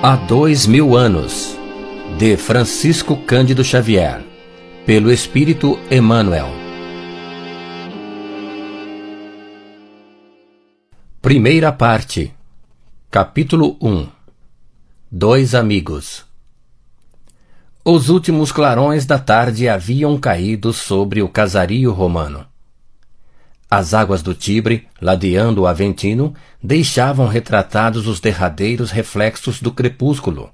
Há dois mil anos, de Francisco Cândido Xavier, pelo Espírito Emmanuel. Primeira parte, capítulo 1 Dois amigos. Os últimos clarões da tarde haviam caído sobre o casario romano. As águas do Tibre, ladeando o Aventino, deixavam retratados os derradeiros reflexos do crepúsculo,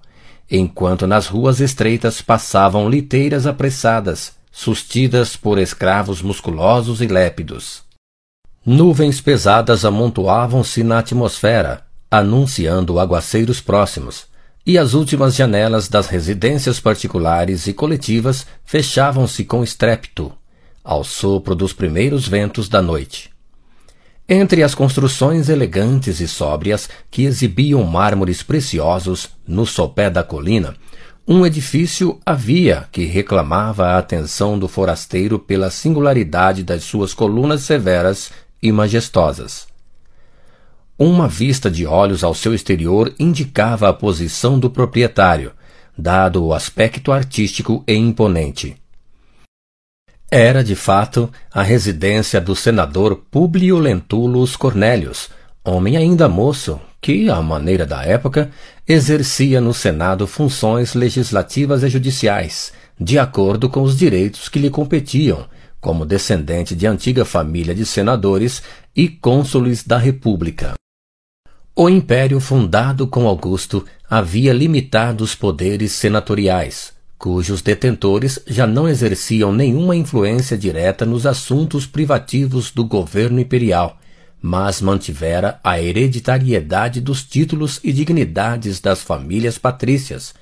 enquanto nas ruas estreitas passavam liteiras apressadas, sustidas por escravos musculosos e lépidos. Nuvens pesadas amontoavam-se na atmosfera, anunciando aguaceiros próximos, e as últimas janelas das residências particulares e coletivas fechavam-se com estrépito ao sopro dos primeiros ventos da noite. Entre as construções elegantes e sóbrias que exibiam mármores preciosos no sopé da colina, um edifício havia que reclamava a atenção do forasteiro pela singularidade das suas colunas severas e majestosas. Uma vista de olhos ao seu exterior indicava a posição do proprietário, dado o aspecto artístico e imponente. Era, de fato, a residência do senador Públio Lentulus Cornélios, homem ainda moço, que, à maneira da época, exercia no Senado funções legislativas e judiciais, de acordo com os direitos que lhe competiam, como descendente de antiga família de senadores e cônsules da República. O império fundado com Augusto havia limitado os poderes senatoriais, cujos detentores já não exerciam nenhuma influência direta nos assuntos privativos do governo imperial, mas mantivera a hereditariedade dos títulos e dignidades das famílias patrícias,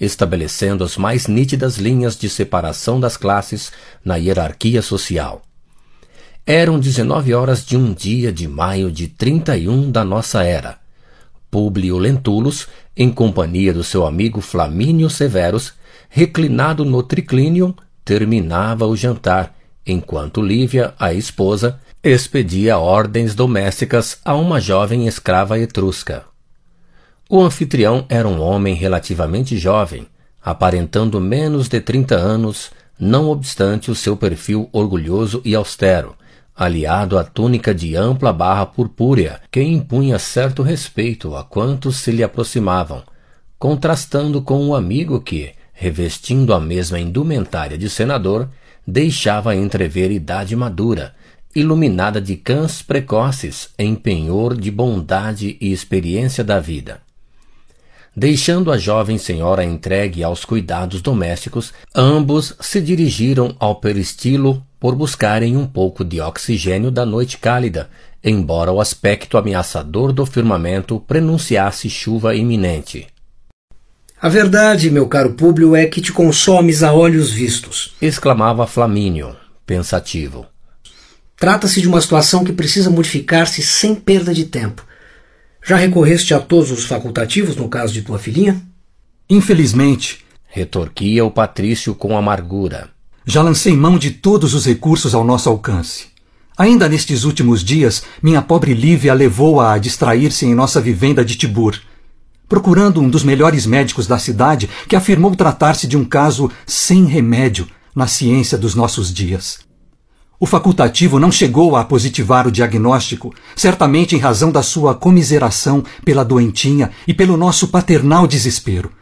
estabelecendo as mais nítidas linhas de separação das classes na hierarquia social. Eram 19 horas de um dia de maio de 31 da nossa era. Públio Lentulus, em companhia do seu amigo Flamínio Severus, reclinado no triclínio, terminava o jantar, enquanto Lívia, a esposa, expedia ordens domésticas a uma jovem escrava etrusca. O anfitrião era um homem relativamente jovem, aparentando menos de 30 anos, não obstante o seu perfil orgulhoso e austero, aliado à túnica de ampla barra purpúrea que impunha certo respeito a quantos se lhe aproximavam, contrastando com o um amigo que, revestindo a mesma indumentária de senador, deixava entrever idade madura, iluminada de cãs precoces em penhor de bondade e experiência da vida. Deixando a jovem senhora entregue aos cuidados domésticos, ambos se dirigiram ao peristilo por buscarem um pouco de oxigênio da noite cálida, embora o aspecto ameaçador do firmamento prenunciasse chuva iminente. A verdade, meu caro Públio, é que te consomes a olhos vistos. Exclamava Flamínio, pensativo. Trata-se de uma situação que precisa modificar-se sem perda de tempo. Já recorreste a todos os facultativos no caso de tua filhinha? Infelizmente, retorquia o Patrício com amargura. Já lancei mão de todos os recursos ao nosso alcance. Ainda nestes últimos dias, minha pobre Lívia levou-a a, a distrair-se em nossa vivenda de Tibur procurando um dos melhores médicos da cidade que afirmou tratar-se de um caso sem remédio na ciência dos nossos dias. O facultativo não chegou a positivar o diagnóstico, certamente em razão da sua comiseração pela doentinha e pelo nosso paternal desespero.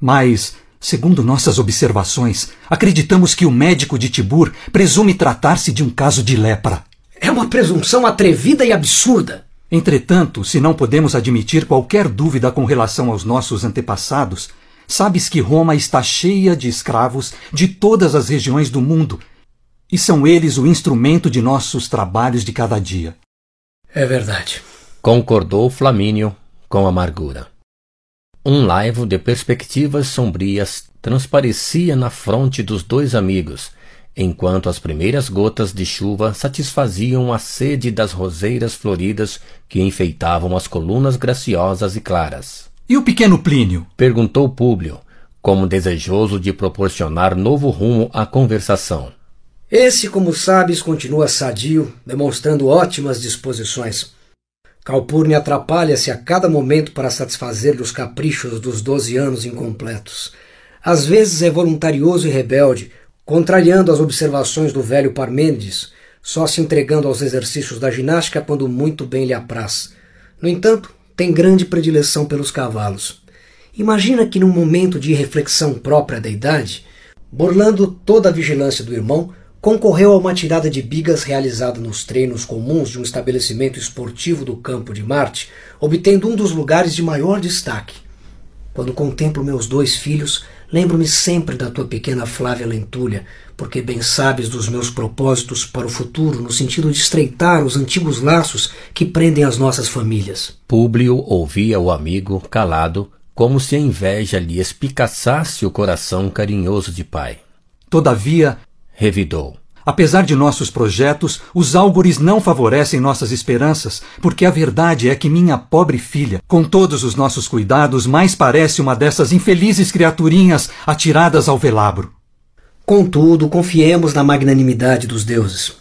Mas, segundo nossas observações, acreditamos que o médico de Tibur presume tratar-se de um caso de lepra. É uma presunção atrevida e absurda. Entretanto, se não podemos admitir qualquer dúvida com relação aos nossos antepassados, sabes que Roma está cheia de escravos de todas as regiões do mundo, e são eles o instrumento de nossos trabalhos de cada dia. É verdade. Concordou Flamínio com amargura. Um laivo de perspectivas sombrias transparecia na fronte dos dois amigos, enquanto as primeiras gotas de chuva satisfaziam a sede das roseiras floridas que enfeitavam as colunas graciosas e claras. E o pequeno Plínio? perguntou Públio, como desejoso de proporcionar novo rumo à conversação. Esse, como sabes, continua sadio, demonstrando ótimas disposições. Calpurne atrapalha-se a cada momento para satisfazer-lhe os caprichos dos doze anos incompletos. Às vezes é voluntarioso e rebelde, contrariando as observações do velho Parmênides, só se entregando aos exercícios da ginástica quando muito bem lhe apraz. No entanto, tem grande predileção pelos cavalos. Imagina que, num momento de reflexão própria da idade, burlando toda a vigilância do irmão, concorreu a uma tirada de bigas realizada nos treinos comuns de um estabelecimento esportivo do Campo de Marte, obtendo um dos lugares de maior destaque. Quando contemplo meus dois filhos, Lembro-me sempre da tua pequena Flávia Lentulha, porque bem sabes dos meus propósitos para o futuro no sentido de estreitar os antigos laços que prendem as nossas famílias. Públio ouvia o amigo calado, como se a inveja lhe espicaçasse o coração carinhoso de pai. Todavia, revidou. Apesar de nossos projetos, os álgores não favorecem nossas esperanças, porque a verdade é que minha pobre filha, com todos os nossos cuidados, mais parece uma dessas infelizes criaturinhas atiradas ao velabro. Contudo, confiemos na magnanimidade dos deuses.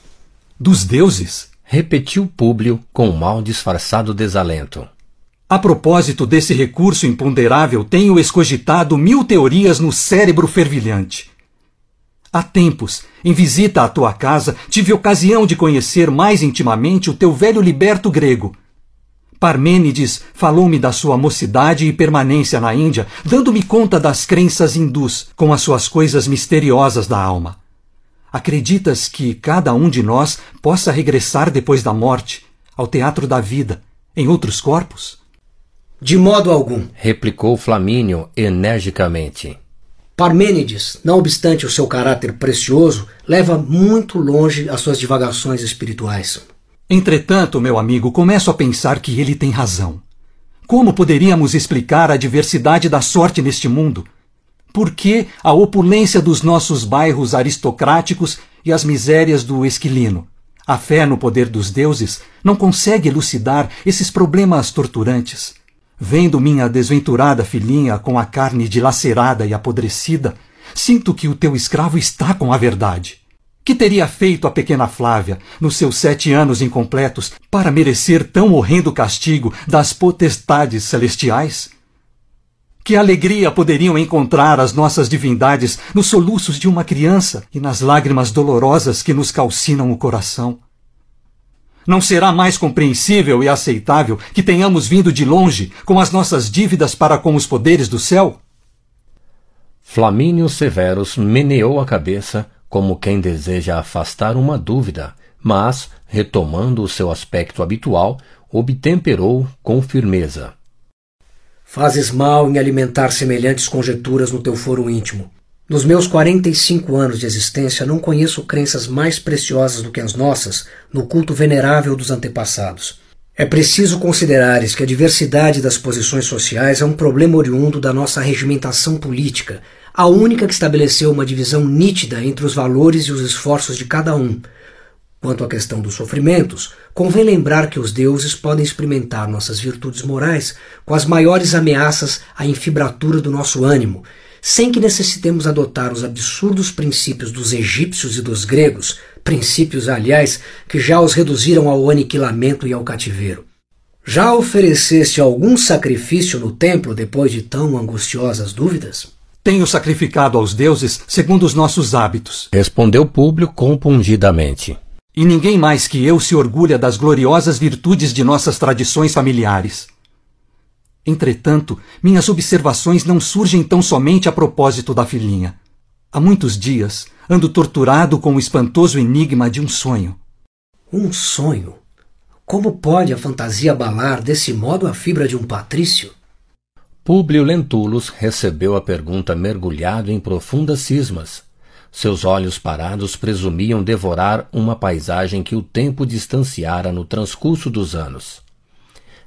Dos deuses? repetiu Públio com um mal disfarçado desalento. A propósito desse recurso imponderável, tenho escogitado mil teorias no cérebro fervilhante. Há tempos, em visita à tua casa, tive ocasião de conhecer mais intimamente o teu velho liberto grego. Parmênides falou-me da sua mocidade e permanência na Índia, dando-me conta das crenças hindus, com as suas coisas misteriosas da alma. Acreditas que cada um de nós possa regressar depois da morte, ao teatro da vida, em outros corpos? De modo algum, replicou Flamínio energicamente. Parmênides, não obstante o seu caráter precioso, leva muito longe as suas divagações espirituais. Entretanto, meu amigo, começo a pensar que ele tem razão. Como poderíamos explicar a diversidade da sorte neste mundo? Por que a opulência dos nossos bairros aristocráticos e as misérias do esquilino? A fé no poder dos deuses não consegue elucidar esses problemas torturantes. Vendo minha desventurada filhinha com a carne dilacerada e apodrecida, sinto que o teu escravo está com a verdade. Que teria feito a pequena Flávia, nos seus sete anos incompletos, para merecer tão horrendo castigo das potestades celestiais? Que alegria poderiam encontrar as nossas divindades nos soluços de uma criança e nas lágrimas dolorosas que nos calcinam o coração? Não será mais compreensível e aceitável que tenhamos vindo de longe com as nossas dívidas para com os poderes do céu? Flamínio Severus meneou a cabeça como quem deseja afastar uma dúvida, mas, retomando o seu aspecto habitual, obtemperou com firmeza. Fazes mal em alimentar semelhantes conjecturas no teu foro íntimo. Nos meus 45 anos de existência, não conheço crenças mais preciosas do que as nossas no culto venerável dos antepassados. É preciso considerares que a diversidade das posições sociais é um problema oriundo da nossa regimentação política, a única que estabeleceu uma divisão nítida entre os valores e os esforços de cada um. Quanto à questão dos sofrimentos, convém lembrar que os deuses podem experimentar nossas virtudes morais com as maiores ameaças à infibratura do nosso ânimo sem que necessitemos adotar os absurdos princípios dos egípcios e dos gregos, princípios, aliás, que já os reduziram ao aniquilamento e ao cativeiro. Já ofereceste algum sacrifício no templo depois de tão angustiosas dúvidas? Tenho sacrificado aos deuses segundo os nossos hábitos. Respondeu Públio compungidamente. E ninguém mais que eu se orgulha das gloriosas virtudes de nossas tradições familiares. Entretanto, minhas observações não surgem tão somente a propósito da filhinha. Há muitos dias ando torturado com o espantoso enigma de um sonho. Um sonho? Como pode a fantasia abalar desse modo a fibra de um patrício? Públio Lentulus recebeu a pergunta mergulhado em profundas cismas. Seus olhos parados presumiam devorar uma paisagem que o tempo distanciara no transcurso dos anos.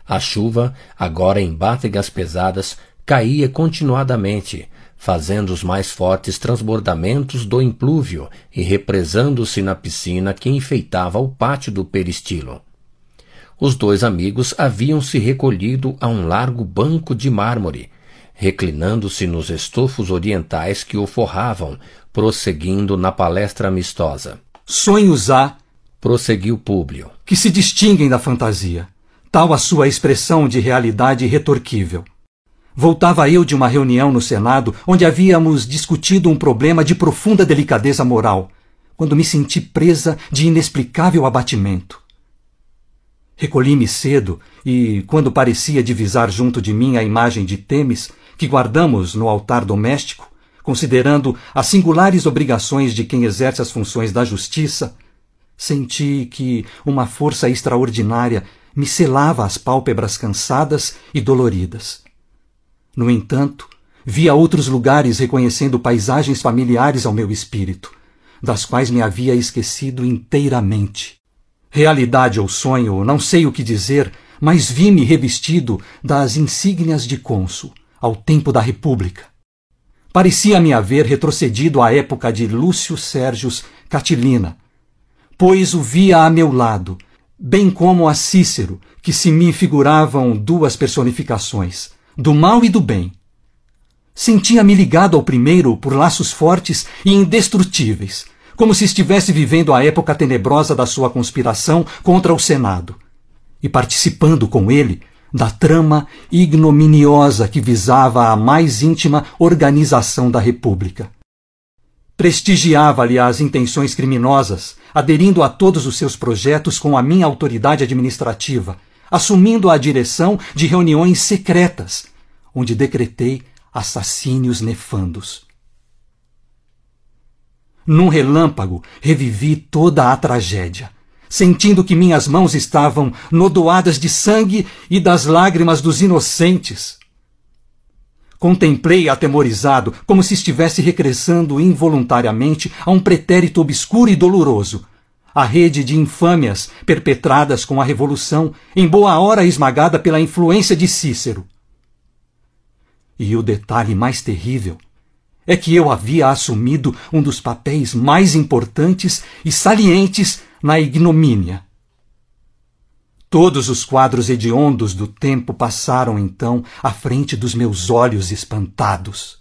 A chuva, agora em bátegas pesadas, caía continuadamente, fazendo os mais fortes transbordamentos do implúvio e represando-se na piscina que enfeitava o pátio do peristilo. Os dois amigos haviam se recolhido a um largo banco de mármore, reclinando-se nos estofos orientais que o forravam, prosseguindo na palestra amistosa. Sonhos há, prosseguiu Públio, que se distinguem da fantasia tal a sua expressão de realidade retorquível. Voltava eu de uma reunião no Senado onde havíamos discutido um problema de profunda delicadeza moral, quando me senti presa de inexplicável abatimento. Recolhi-me cedo e, quando parecia divisar junto de mim a imagem de Temis, que guardamos no altar doméstico, considerando as singulares obrigações de quem exerce as funções da justiça, senti que uma força extraordinária me selava as pálpebras cansadas e doloridas. No entanto, via outros lugares reconhecendo paisagens familiares ao meu espírito, das quais me havia esquecido inteiramente. Realidade ou sonho, não sei o que dizer, mas vi-me revestido das insígnias de cônsul, ao tempo da República. Parecia-me haver retrocedido à época de Lúcio Sérgios Catilina, pois o via a meu lado, bem como a Cícero, que se me figuravam duas personificações, do mal e do bem. Sentia-me ligado ao primeiro por laços fortes e indestrutíveis, como se estivesse vivendo a época tenebrosa da sua conspiração contra o Senado, e participando com ele da trama ignominiosa que visava a mais íntima organização da República. Prestigiava-lhe as intenções criminosas aderindo a todos os seus projetos com a minha autoridade administrativa, assumindo a direção de reuniões secretas, onde decretei assassínios nefandos. Num relâmpago, revivi toda a tragédia, sentindo que minhas mãos estavam nodoadas de sangue e das lágrimas dos inocentes. Contemplei atemorizado, como se estivesse regressando involuntariamente a um pretérito obscuro e doloroso. A rede de infâmias perpetradas com a Revolução, em boa hora esmagada pela influência de Cícero. E o detalhe mais terrível é que eu havia assumido um dos papéis mais importantes e salientes na ignomínia. Todos os quadros hediondos do tempo passaram então à frente dos meus olhos espantados.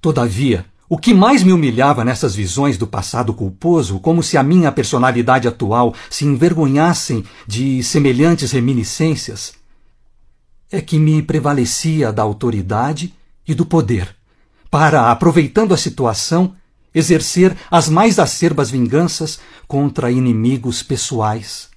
Todavia, o que mais me humilhava nessas visões do passado culposo, como se a minha personalidade atual se envergonhassem de semelhantes reminiscências, é que me prevalecia da autoridade e do poder, para, aproveitando a situação, exercer as mais acerbas vinganças contra inimigos pessoais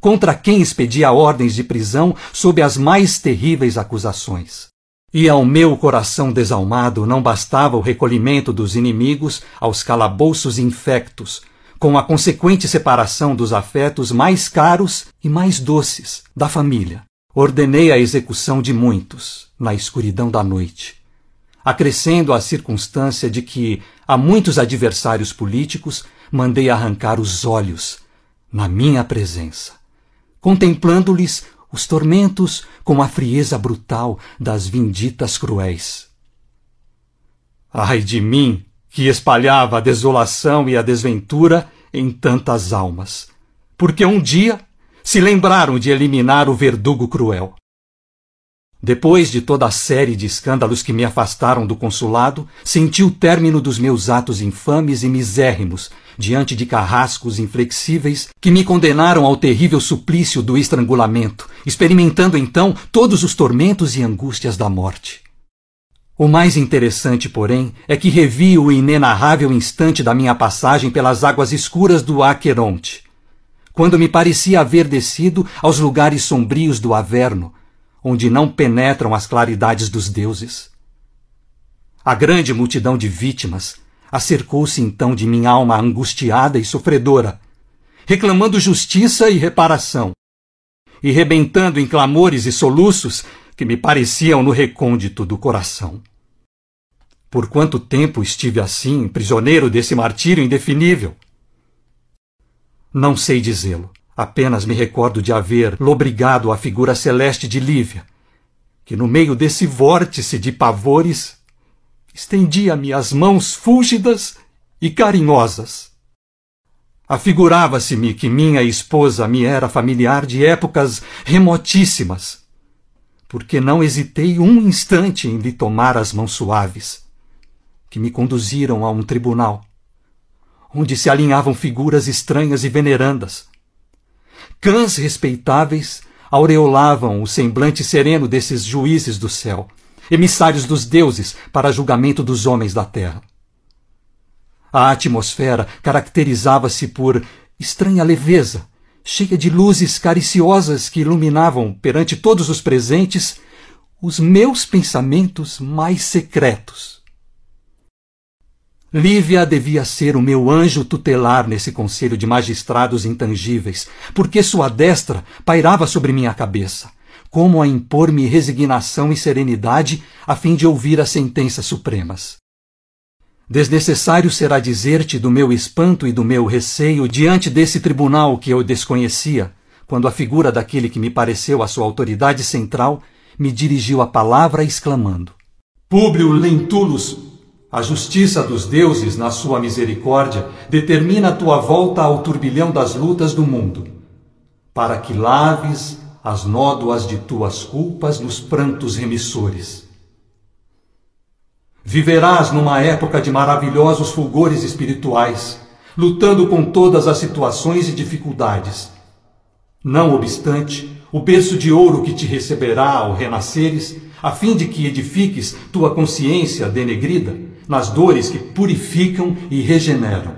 contra quem expedia ordens de prisão sob as mais terríveis acusações. E ao meu coração desalmado não bastava o recolhimento dos inimigos aos calabouços infectos, com a consequente separação dos afetos mais caros e mais doces da família. Ordenei a execução de muitos, na escuridão da noite, acrescendo a circunstância de que, a muitos adversários políticos, mandei arrancar os olhos, na minha presença contemplando-lhes os tormentos com a frieza brutal das vinditas cruéis. Ai de mim, que espalhava a desolação e a desventura em tantas almas, porque um dia se lembraram de eliminar o verdugo cruel. Depois de toda a série de escândalos que me afastaram do consulado, senti o término dos meus atos infames e misérrimos diante de carrascos inflexíveis que me condenaram ao terrível suplício do estrangulamento, experimentando então todos os tormentos e angústias da morte. O mais interessante, porém, é que revi o inenarrável instante da minha passagem pelas águas escuras do Aqueronte, quando me parecia haver descido aos lugares sombrios do Averno, onde não penetram as claridades dos deuses. A grande multidão de vítimas acercou-se então de minha alma angustiada e sofredora, reclamando justiça e reparação, e rebentando em clamores e soluços que me pareciam no recôndito do coração. Por quanto tempo estive assim, prisioneiro desse martírio indefinível? Não sei dizê-lo. Apenas me recordo de haver lobrigado a figura celeste de Lívia, que no meio desse vórtice de pavores estendia-me as mãos fúlgidas e carinhosas. Afigurava-se-me que minha esposa me era familiar de épocas remotíssimas, porque não hesitei um instante em lhe tomar as mãos suaves, que me conduziram a um tribunal, onde se alinhavam figuras estranhas e venerandas, cãs respeitáveis aureolavam o semblante sereno desses juízes do céu, emissários dos deuses para julgamento dos homens da terra. A atmosfera caracterizava-se por estranha leveza, cheia de luzes cariciosas que iluminavam, perante todos os presentes, os meus pensamentos mais secretos. Lívia devia ser o meu anjo tutelar nesse conselho de magistrados intangíveis, porque sua destra pairava sobre minha cabeça, como a impor-me resignação e serenidade a fim de ouvir as sentenças supremas. Desnecessário será dizer-te do meu espanto e do meu receio diante desse tribunal que eu desconhecia, quando a figura daquele que me pareceu a sua autoridade central me dirigiu a palavra exclamando: Públio Lentulus, a justiça dos deuses, na sua misericórdia, determina a tua volta ao turbilhão das lutas do mundo, para que laves as nódoas de tuas culpas nos prantos remissores. Viverás numa época de maravilhosos fulgores espirituais, lutando com todas as situações e dificuldades. Não obstante, o berço de ouro que te receberá ao renasceres, a fim de que edifiques tua consciência denegrida, nas dores que purificam e regeneram.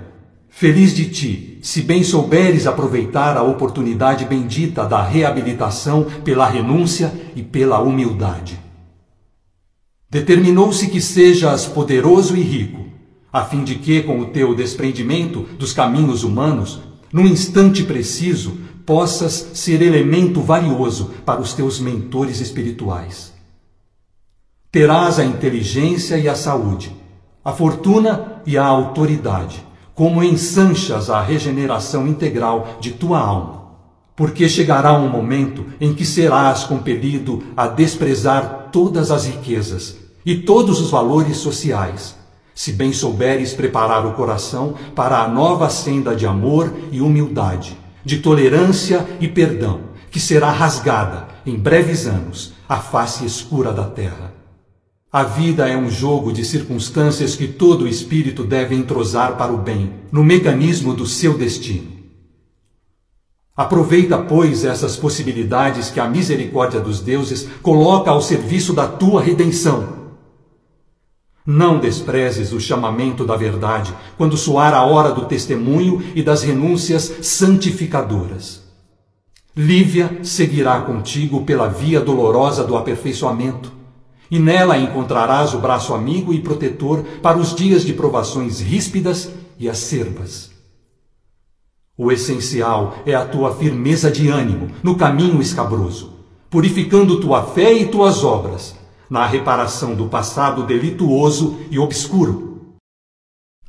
Feliz de ti, se bem souberes aproveitar a oportunidade bendita da reabilitação pela renúncia e pela humildade. Determinou-se que sejas poderoso e rico, a fim de que, com o teu desprendimento dos caminhos humanos, num instante preciso, possas ser elemento valioso para os teus mentores espirituais. Terás a inteligência e a saúde a fortuna e a autoridade, como ensanchas a regeneração integral de tua alma. Porque chegará um momento em que serás compelido a desprezar todas as riquezas e todos os valores sociais, se bem souberes preparar o coração para a nova senda de amor e humildade, de tolerância e perdão, que será rasgada, em breves anos, a face escura da terra. A vida é um jogo de circunstâncias que todo espírito deve entrosar para o bem, no mecanismo do seu destino. Aproveita, pois, essas possibilidades que a misericórdia dos deuses coloca ao serviço da tua redenção. Não desprezes o chamamento da verdade quando soar a hora do testemunho e das renúncias santificadoras. Lívia seguirá contigo pela via dolorosa do aperfeiçoamento e nela encontrarás o braço amigo e protetor para os dias de provações ríspidas e acerbas. O essencial é a tua firmeza de ânimo no caminho escabroso, purificando tua fé e tuas obras, na reparação do passado delituoso e obscuro.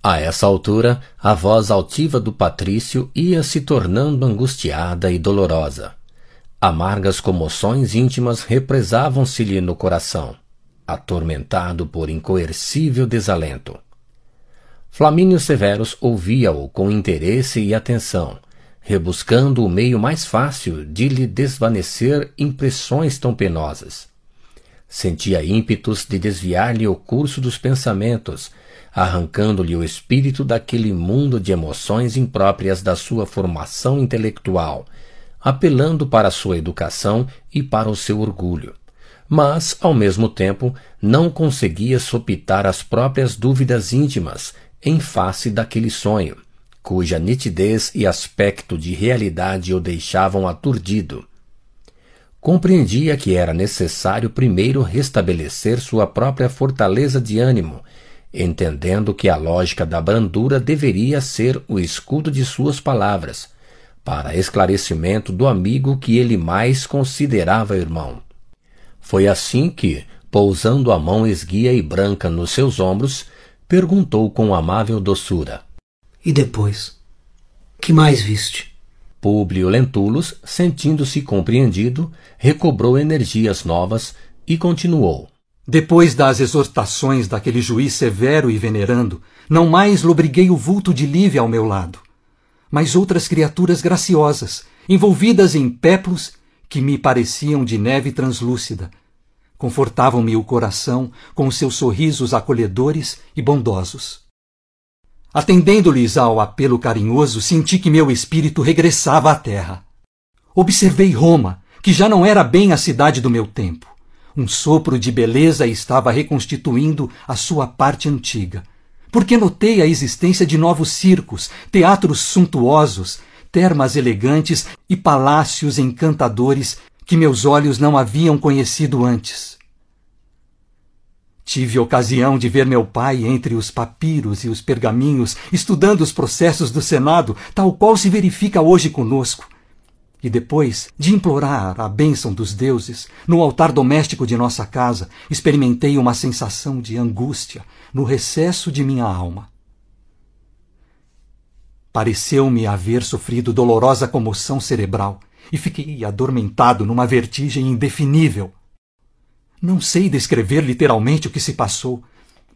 A essa altura, a voz altiva do patrício ia se tornando angustiada e dolorosa. Amargas comoções íntimas represavam-se-lhe no coração atormentado por incoercível desalento. Flamínio Severus ouvia-o com interesse e atenção, rebuscando o meio mais fácil de lhe desvanecer impressões tão penosas. Sentia ímpetos de desviar-lhe o curso dos pensamentos, arrancando-lhe o espírito daquele mundo de emoções impróprias da sua formação intelectual, apelando para a sua educação e para o seu orgulho mas, ao mesmo tempo, não conseguia sopitar as próprias dúvidas íntimas em face daquele sonho, cuja nitidez e aspecto de realidade o deixavam aturdido. Compreendia que era necessário primeiro restabelecer sua própria fortaleza de ânimo, entendendo que a lógica da brandura deveria ser o escudo de suas palavras, para esclarecimento do amigo que ele mais considerava irmão. Foi assim que, pousando a mão esguia e branca nos seus ombros, perguntou com amável doçura: E depois? Que mais viste? Públio Lentulus, sentindo-se compreendido, recobrou energias novas e continuou. Depois das exortações daquele juiz severo e venerando, não mais lobriguei o vulto de Lívia ao meu lado, mas outras criaturas graciosas, envolvidas em peplos que me pareciam de neve translúcida. Confortavam-me o coração com seus sorrisos acolhedores e bondosos. Atendendo-lhes ao apelo carinhoso, senti que meu espírito regressava à terra. Observei Roma, que já não era bem a cidade do meu tempo. Um sopro de beleza estava reconstituindo a sua parte antiga. Porque notei a existência de novos circos, teatros suntuosos, termas elegantes e palácios encantadores que meus olhos não haviam conhecido antes. Tive ocasião de ver meu pai entre os papiros e os pergaminhos, estudando os processos do Senado, tal qual se verifica hoje conosco. E depois de implorar a bênção dos deuses, no altar doméstico de nossa casa, experimentei uma sensação de angústia no recesso de minha alma. Pareceu-me haver sofrido dolorosa comoção cerebral e fiquei adormentado numa vertigem indefinível. Não sei descrever literalmente o que se passou,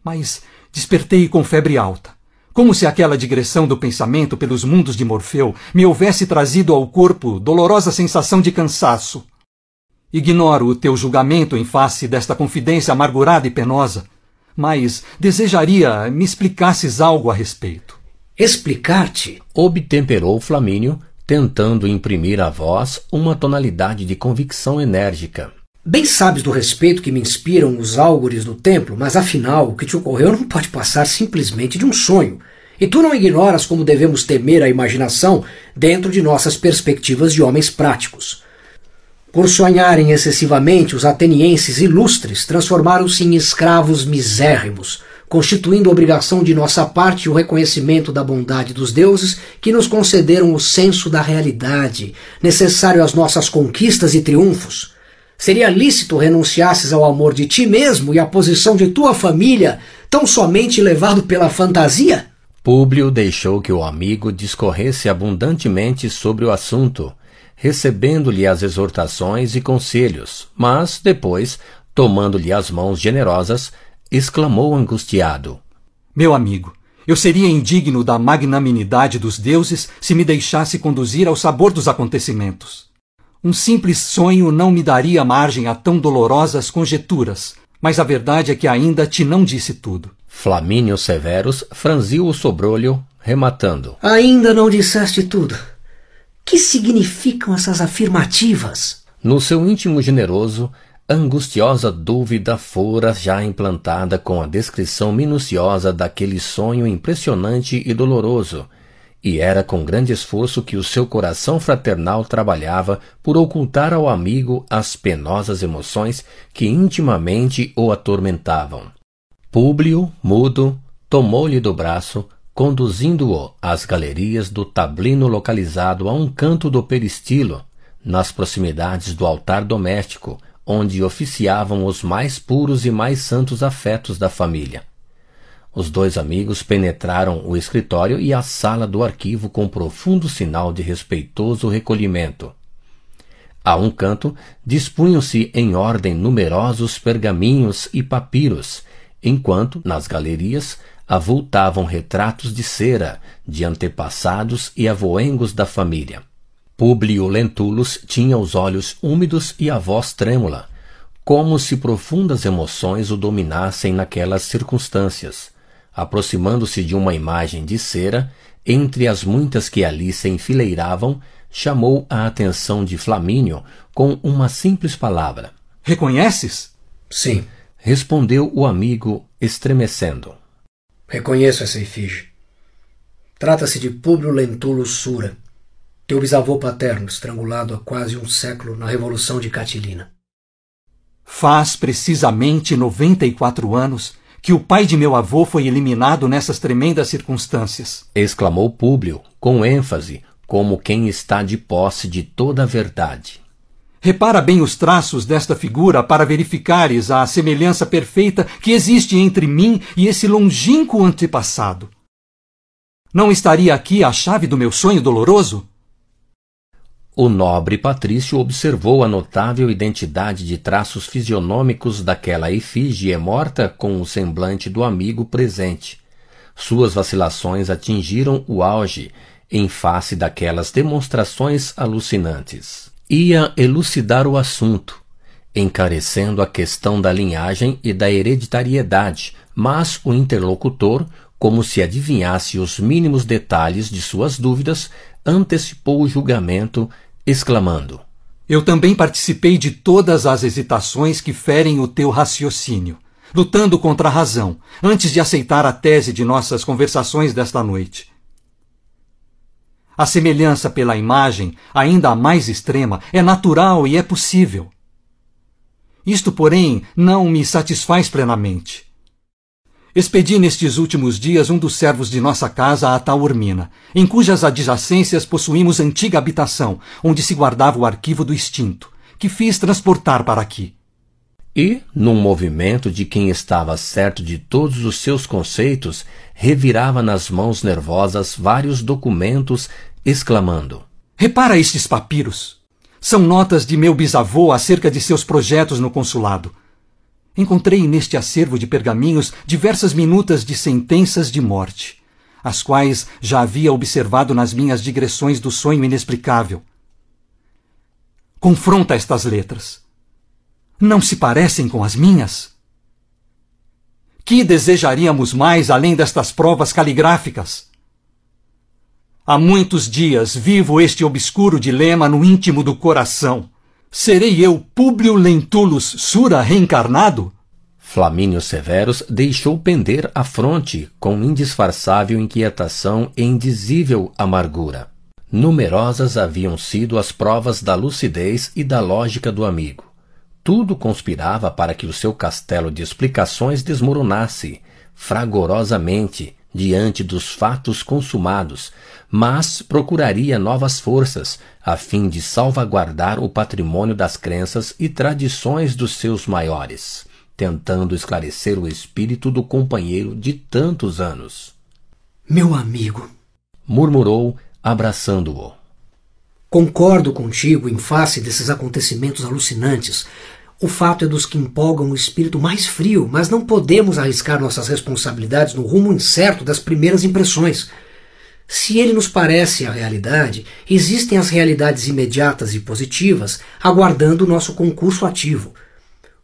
mas despertei com febre alta, como se aquela digressão do pensamento pelos mundos de Morfeu me houvesse trazido ao corpo dolorosa sensação de cansaço. Ignoro o teu julgamento em face desta confidência amargurada e penosa, mas desejaria me explicasses algo a respeito explicar-te. Obtemperou Flamínio, tentando imprimir à voz uma tonalidade de convicção enérgica. Bem sabes do respeito que me inspiram os álgores do templo, mas afinal o que te ocorreu não pode passar simplesmente de um sonho. E tu não ignoras como devemos temer a imaginação dentro de nossas perspectivas de homens práticos. Por sonharem excessivamente, os atenienses ilustres transformaram-se em escravos misérrimos, constituindo obrigação de nossa parte o reconhecimento da bondade dos deuses que nos concederam o senso da realidade, necessário às nossas conquistas e triunfos. Seria lícito renunciasses ao amor de ti mesmo e à posição de tua família, tão somente levado pela fantasia? Públio deixou que o amigo discorresse abundantemente sobre o assunto, recebendo-lhe as exortações e conselhos, mas depois, tomando-lhe as mãos generosas, exclamou angustiado. Meu amigo, eu seria indigno da magnanimidade dos deuses se me deixasse conduzir ao sabor dos acontecimentos. Um simples sonho não me daria margem a tão dolorosas conjeturas, mas a verdade é que ainda te não disse tudo. Flamínio Severus franziu o sobrolho, rematando: Ainda não disseste tudo. Que significam essas afirmativas? No seu íntimo generoso, angustiosa dúvida fora já implantada com a descrição minuciosa daquele sonho impressionante e doloroso, e era com grande esforço que o seu coração fraternal trabalhava por ocultar ao amigo as penosas emoções que intimamente o atormentavam. Públio, mudo, tomou-lhe do braço, conduzindo-o às galerias do tablino localizado a um canto do peristilo, nas proximidades do altar doméstico, onde oficiavam os mais puros e mais santos afetos da família. Os dois amigos penetraram o escritório e a sala do arquivo com profundo sinal de respeitoso recolhimento. A um canto, dispunham-se em ordem numerosos pergaminhos e papiros, enquanto, nas galerias, avultavam retratos de cera de antepassados e avoengos da família. Públio Lentulus tinha os olhos úmidos e a voz trêmula, como se profundas emoções o dominassem naquelas circunstâncias, aproximando-se de uma imagem de cera, entre as muitas que ali se enfileiravam, chamou a atenção de Flamínio com uma simples palavra. Reconheces? Sim, respondeu o amigo, estremecendo. Reconheço essa efígie. Trata-se de Públio Lentulus Sura teu bisavô paterno, estrangulado há quase um século na Revolução de Catilina. Faz precisamente 94 anos que o pai de meu avô foi eliminado nessas tremendas circunstâncias. Exclamou Públio, com ênfase, como quem está de posse de toda a verdade. Repara bem os traços desta figura para verificares a semelhança perfeita que existe entre mim e esse longínquo antepassado. Não estaria aqui a chave do meu sonho doloroso? O nobre patrício observou a notável identidade de traços fisionômicos daquela efígie é morta com o semblante do amigo presente. Suas vacilações atingiram o auge em face daquelas demonstrações alucinantes. Ia elucidar o assunto, encarecendo a questão da linhagem e da hereditariedade, mas o interlocutor, como se adivinhasse os mínimos detalhes de suas dúvidas, antecipou o julgamento exclamando: Eu também participei de todas as hesitações que ferem o teu raciocínio, lutando contra a razão, antes de aceitar a tese de nossas conversações desta noite. A semelhança pela imagem, ainda a mais extrema, é natural e é possível. Isto, porém, não me satisfaz plenamente. Expedi nestes últimos dias um dos servos de nossa casa a Taormina, em cujas adjacências possuímos antiga habitação, onde se guardava o arquivo do extinto, que fiz transportar para aqui. E, num movimento de quem estava certo de todos os seus conceitos, revirava nas mãos nervosas vários documentos, exclamando: Repara estes papiros! São notas de meu bisavô acerca de seus projetos no consulado, encontrei neste acervo de pergaminhos diversas minutas de sentenças de morte, as quais já havia observado nas minhas digressões do sonho inexplicável. Confronta estas letras. Não se parecem com as minhas? Que desejaríamos mais além destas provas caligráficas? Há muitos dias vivo este obscuro dilema no íntimo do coração Serei eu Públio Lentulus Sura reencarnado? Flamínio Severus deixou pender a fronte com indisfarçável inquietação e indizível amargura. Numerosas haviam sido as provas da lucidez e da lógica do amigo. Tudo conspirava para que o seu castelo de explicações desmoronasse, fragorosamente, diante dos fatos consumados, mas procuraria novas forças a fim de salvaguardar o patrimônio das crenças e tradições dos seus maiores, tentando esclarecer o espírito do companheiro de tantos anos. Meu amigo, murmurou, abraçando-o. Concordo contigo em face desses acontecimentos alucinantes, o fato é dos que empolgam o espírito mais frio, mas não podemos arriscar nossas responsabilidades no rumo incerto das primeiras impressões. Se ele nos parece a realidade, existem as realidades imediatas e positivas aguardando o nosso concurso ativo.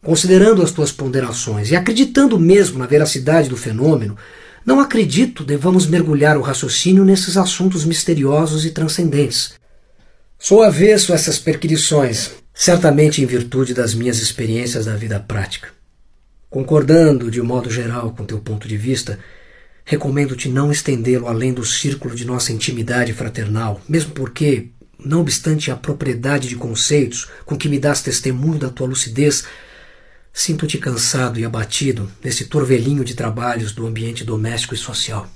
Considerando as tuas ponderações e acreditando mesmo na veracidade do fenômeno, não acredito devamos mergulhar o raciocínio nesses assuntos misteriosos e transcendentes. Sou avesso a essas perquirições certamente em virtude das minhas experiências da vida prática. Concordando de modo geral com teu ponto de vista, recomendo-te não estendê-lo além do círculo de nossa intimidade fraternal, mesmo porque, não obstante a propriedade de conceitos com que me dás testemunho da tua lucidez, sinto-te cansado e abatido nesse torvelinho de trabalhos do ambiente doméstico e social.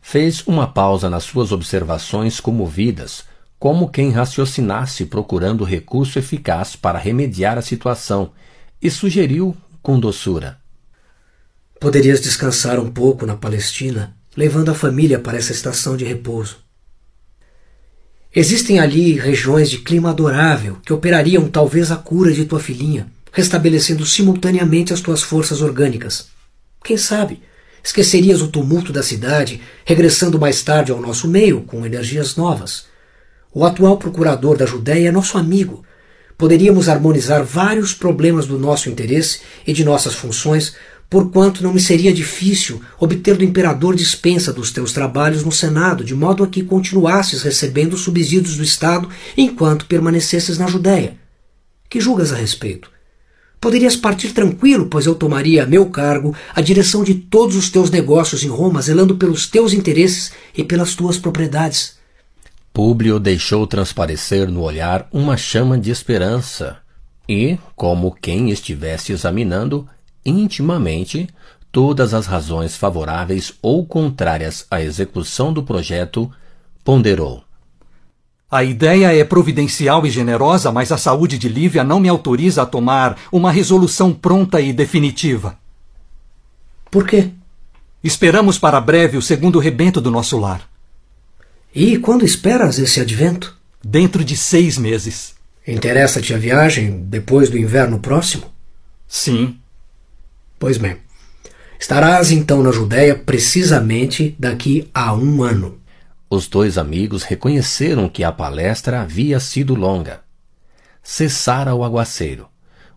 Fez uma pausa nas suas observações comovidas como quem raciocinasse procurando recurso eficaz para remediar a situação, e sugeriu com doçura: Poderias descansar um pouco na Palestina, levando a família para essa estação de repouso. Existem ali regiões de clima adorável que operariam talvez a cura de tua filhinha, restabelecendo simultaneamente as tuas forças orgânicas. Quem sabe? Esquecerias o tumulto da cidade, regressando mais tarde ao nosso meio com energias novas o atual procurador da Judéia é nosso amigo. Poderíamos harmonizar vários problemas do nosso interesse e de nossas funções, porquanto não me seria difícil obter do imperador dispensa dos teus trabalhos no Senado, de modo a que continuasses recebendo subsídios do Estado enquanto permanecesses na Judéia. Que julgas a respeito? Poderias partir tranquilo, pois eu tomaria a meu cargo a direção de todos os teus negócios em Roma, zelando pelos teus interesses e pelas tuas propriedades. Públio deixou transparecer no olhar uma chama de esperança e, como quem estivesse examinando intimamente todas as razões favoráveis ou contrárias à execução do projeto, ponderou. A ideia é providencial e generosa, mas a saúde de Lívia não me autoriza a tomar uma resolução pronta e definitiva. Por quê? Esperamos para breve o segundo rebento do nosso lar. E quando esperas esse advento? Dentro de seis meses. Interessa-te a viagem depois do inverno próximo? Sim. Pois bem. Estarás então na Judéia precisamente daqui a um ano. Os dois amigos reconheceram que a palestra havia sido longa. Cessara o aguaceiro.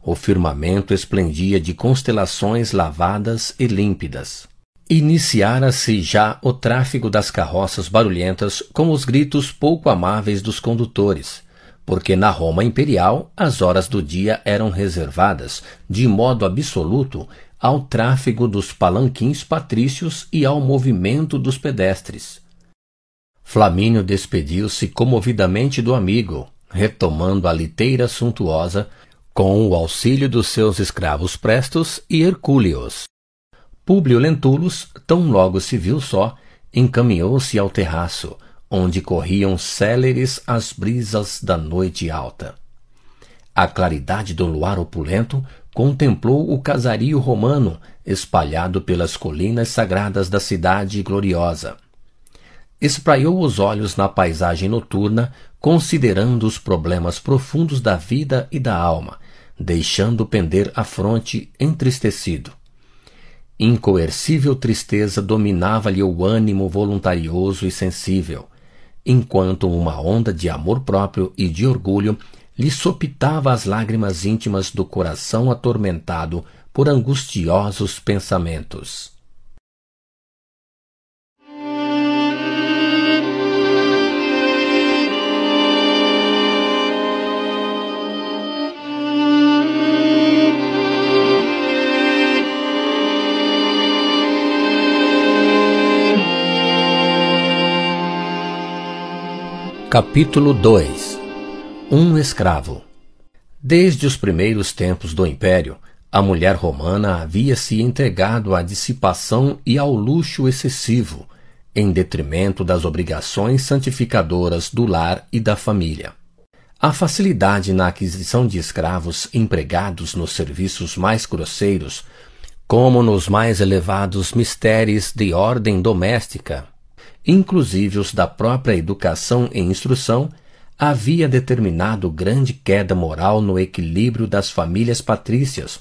O firmamento esplendia de constelações lavadas e límpidas. Iniciara-se já o tráfego das carroças barulhentas com os gritos pouco amáveis dos condutores, porque na Roma imperial as horas do dia eram reservadas, de modo absoluto, ao tráfego dos palanquins patrícios e ao movimento dos pedestres. Flamínio despediu-se comovidamente do amigo, retomando a liteira suntuosa, com o auxílio dos seus escravos prestos e Hercúleos, Públio Lentulus, tão logo se viu só, encaminhou-se ao terraço, onde corriam céleres as brisas da noite alta. A claridade do luar opulento contemplou o casario romano espalhado pelas colinas sagradas da cidade gloriosa. Espraiou os olhos na paisagem noturna, considerando os problemas profundos da vida e da alma, deixando pender a fronte entristecido. Incoercível tristeza dominava-lhe o ânimo voluntarioso e sensível, enquanto uma onda de amor próprio e de orgulho lhe sopitava as lágrimas íntimas do coração atormentado por angustiosos pensamentos. Capítulo 2 Um escravo Desde os primeiros tempos do Império, a mulher romana havia se entregado à dissipação e ao luxo excessivo, em detrimento das obrigações santificadoras do lar e da família. A facilidade na aquisição de escravos empregados nos serviços mais grosseiros, como nos mais elevados mistérios de ordem doméstica, inclusive os da própria educação e instrução, havia determinado grande queda moral no equilíbrio das famílias patrícias,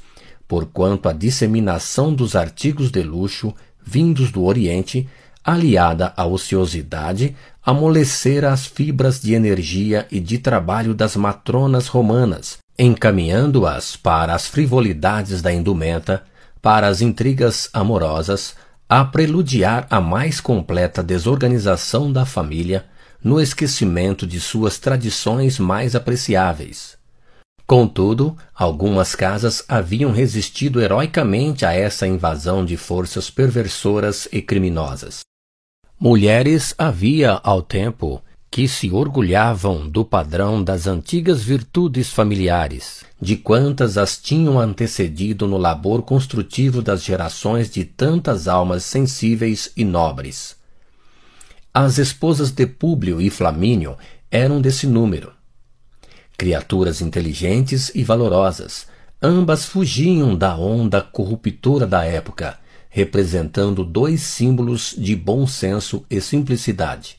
porquanto a disseminação dos artigos de luxo vindos do Oriente, aliada à ociosidade, amolecera as fibras de energia e de trabalho das matronas romanas, encaminhando-as para as frivolidades da indumenta, para as intrigas amorosas, a preludiar a mais completa desorganização da família no esquecimento de suas tradições mais apreciáveis. Contudo, algumas casas haviam resistido heroicamente a essa invasão de forças perversoras e criminosas. Mulheres havia, ao tempo, que se orgulhavam do padrão das antigas virtudes familiares, de quantas as tinham antecedido no labor construtivo das gerações de tantas almas sensíveis e nobres. As esposas de Públio e Flamínio eram desse número. Criaturas inteligentes e valorosas, ambas fugiam da onda corruptora da época, representando dois símbolos de bom senso e simplicidade.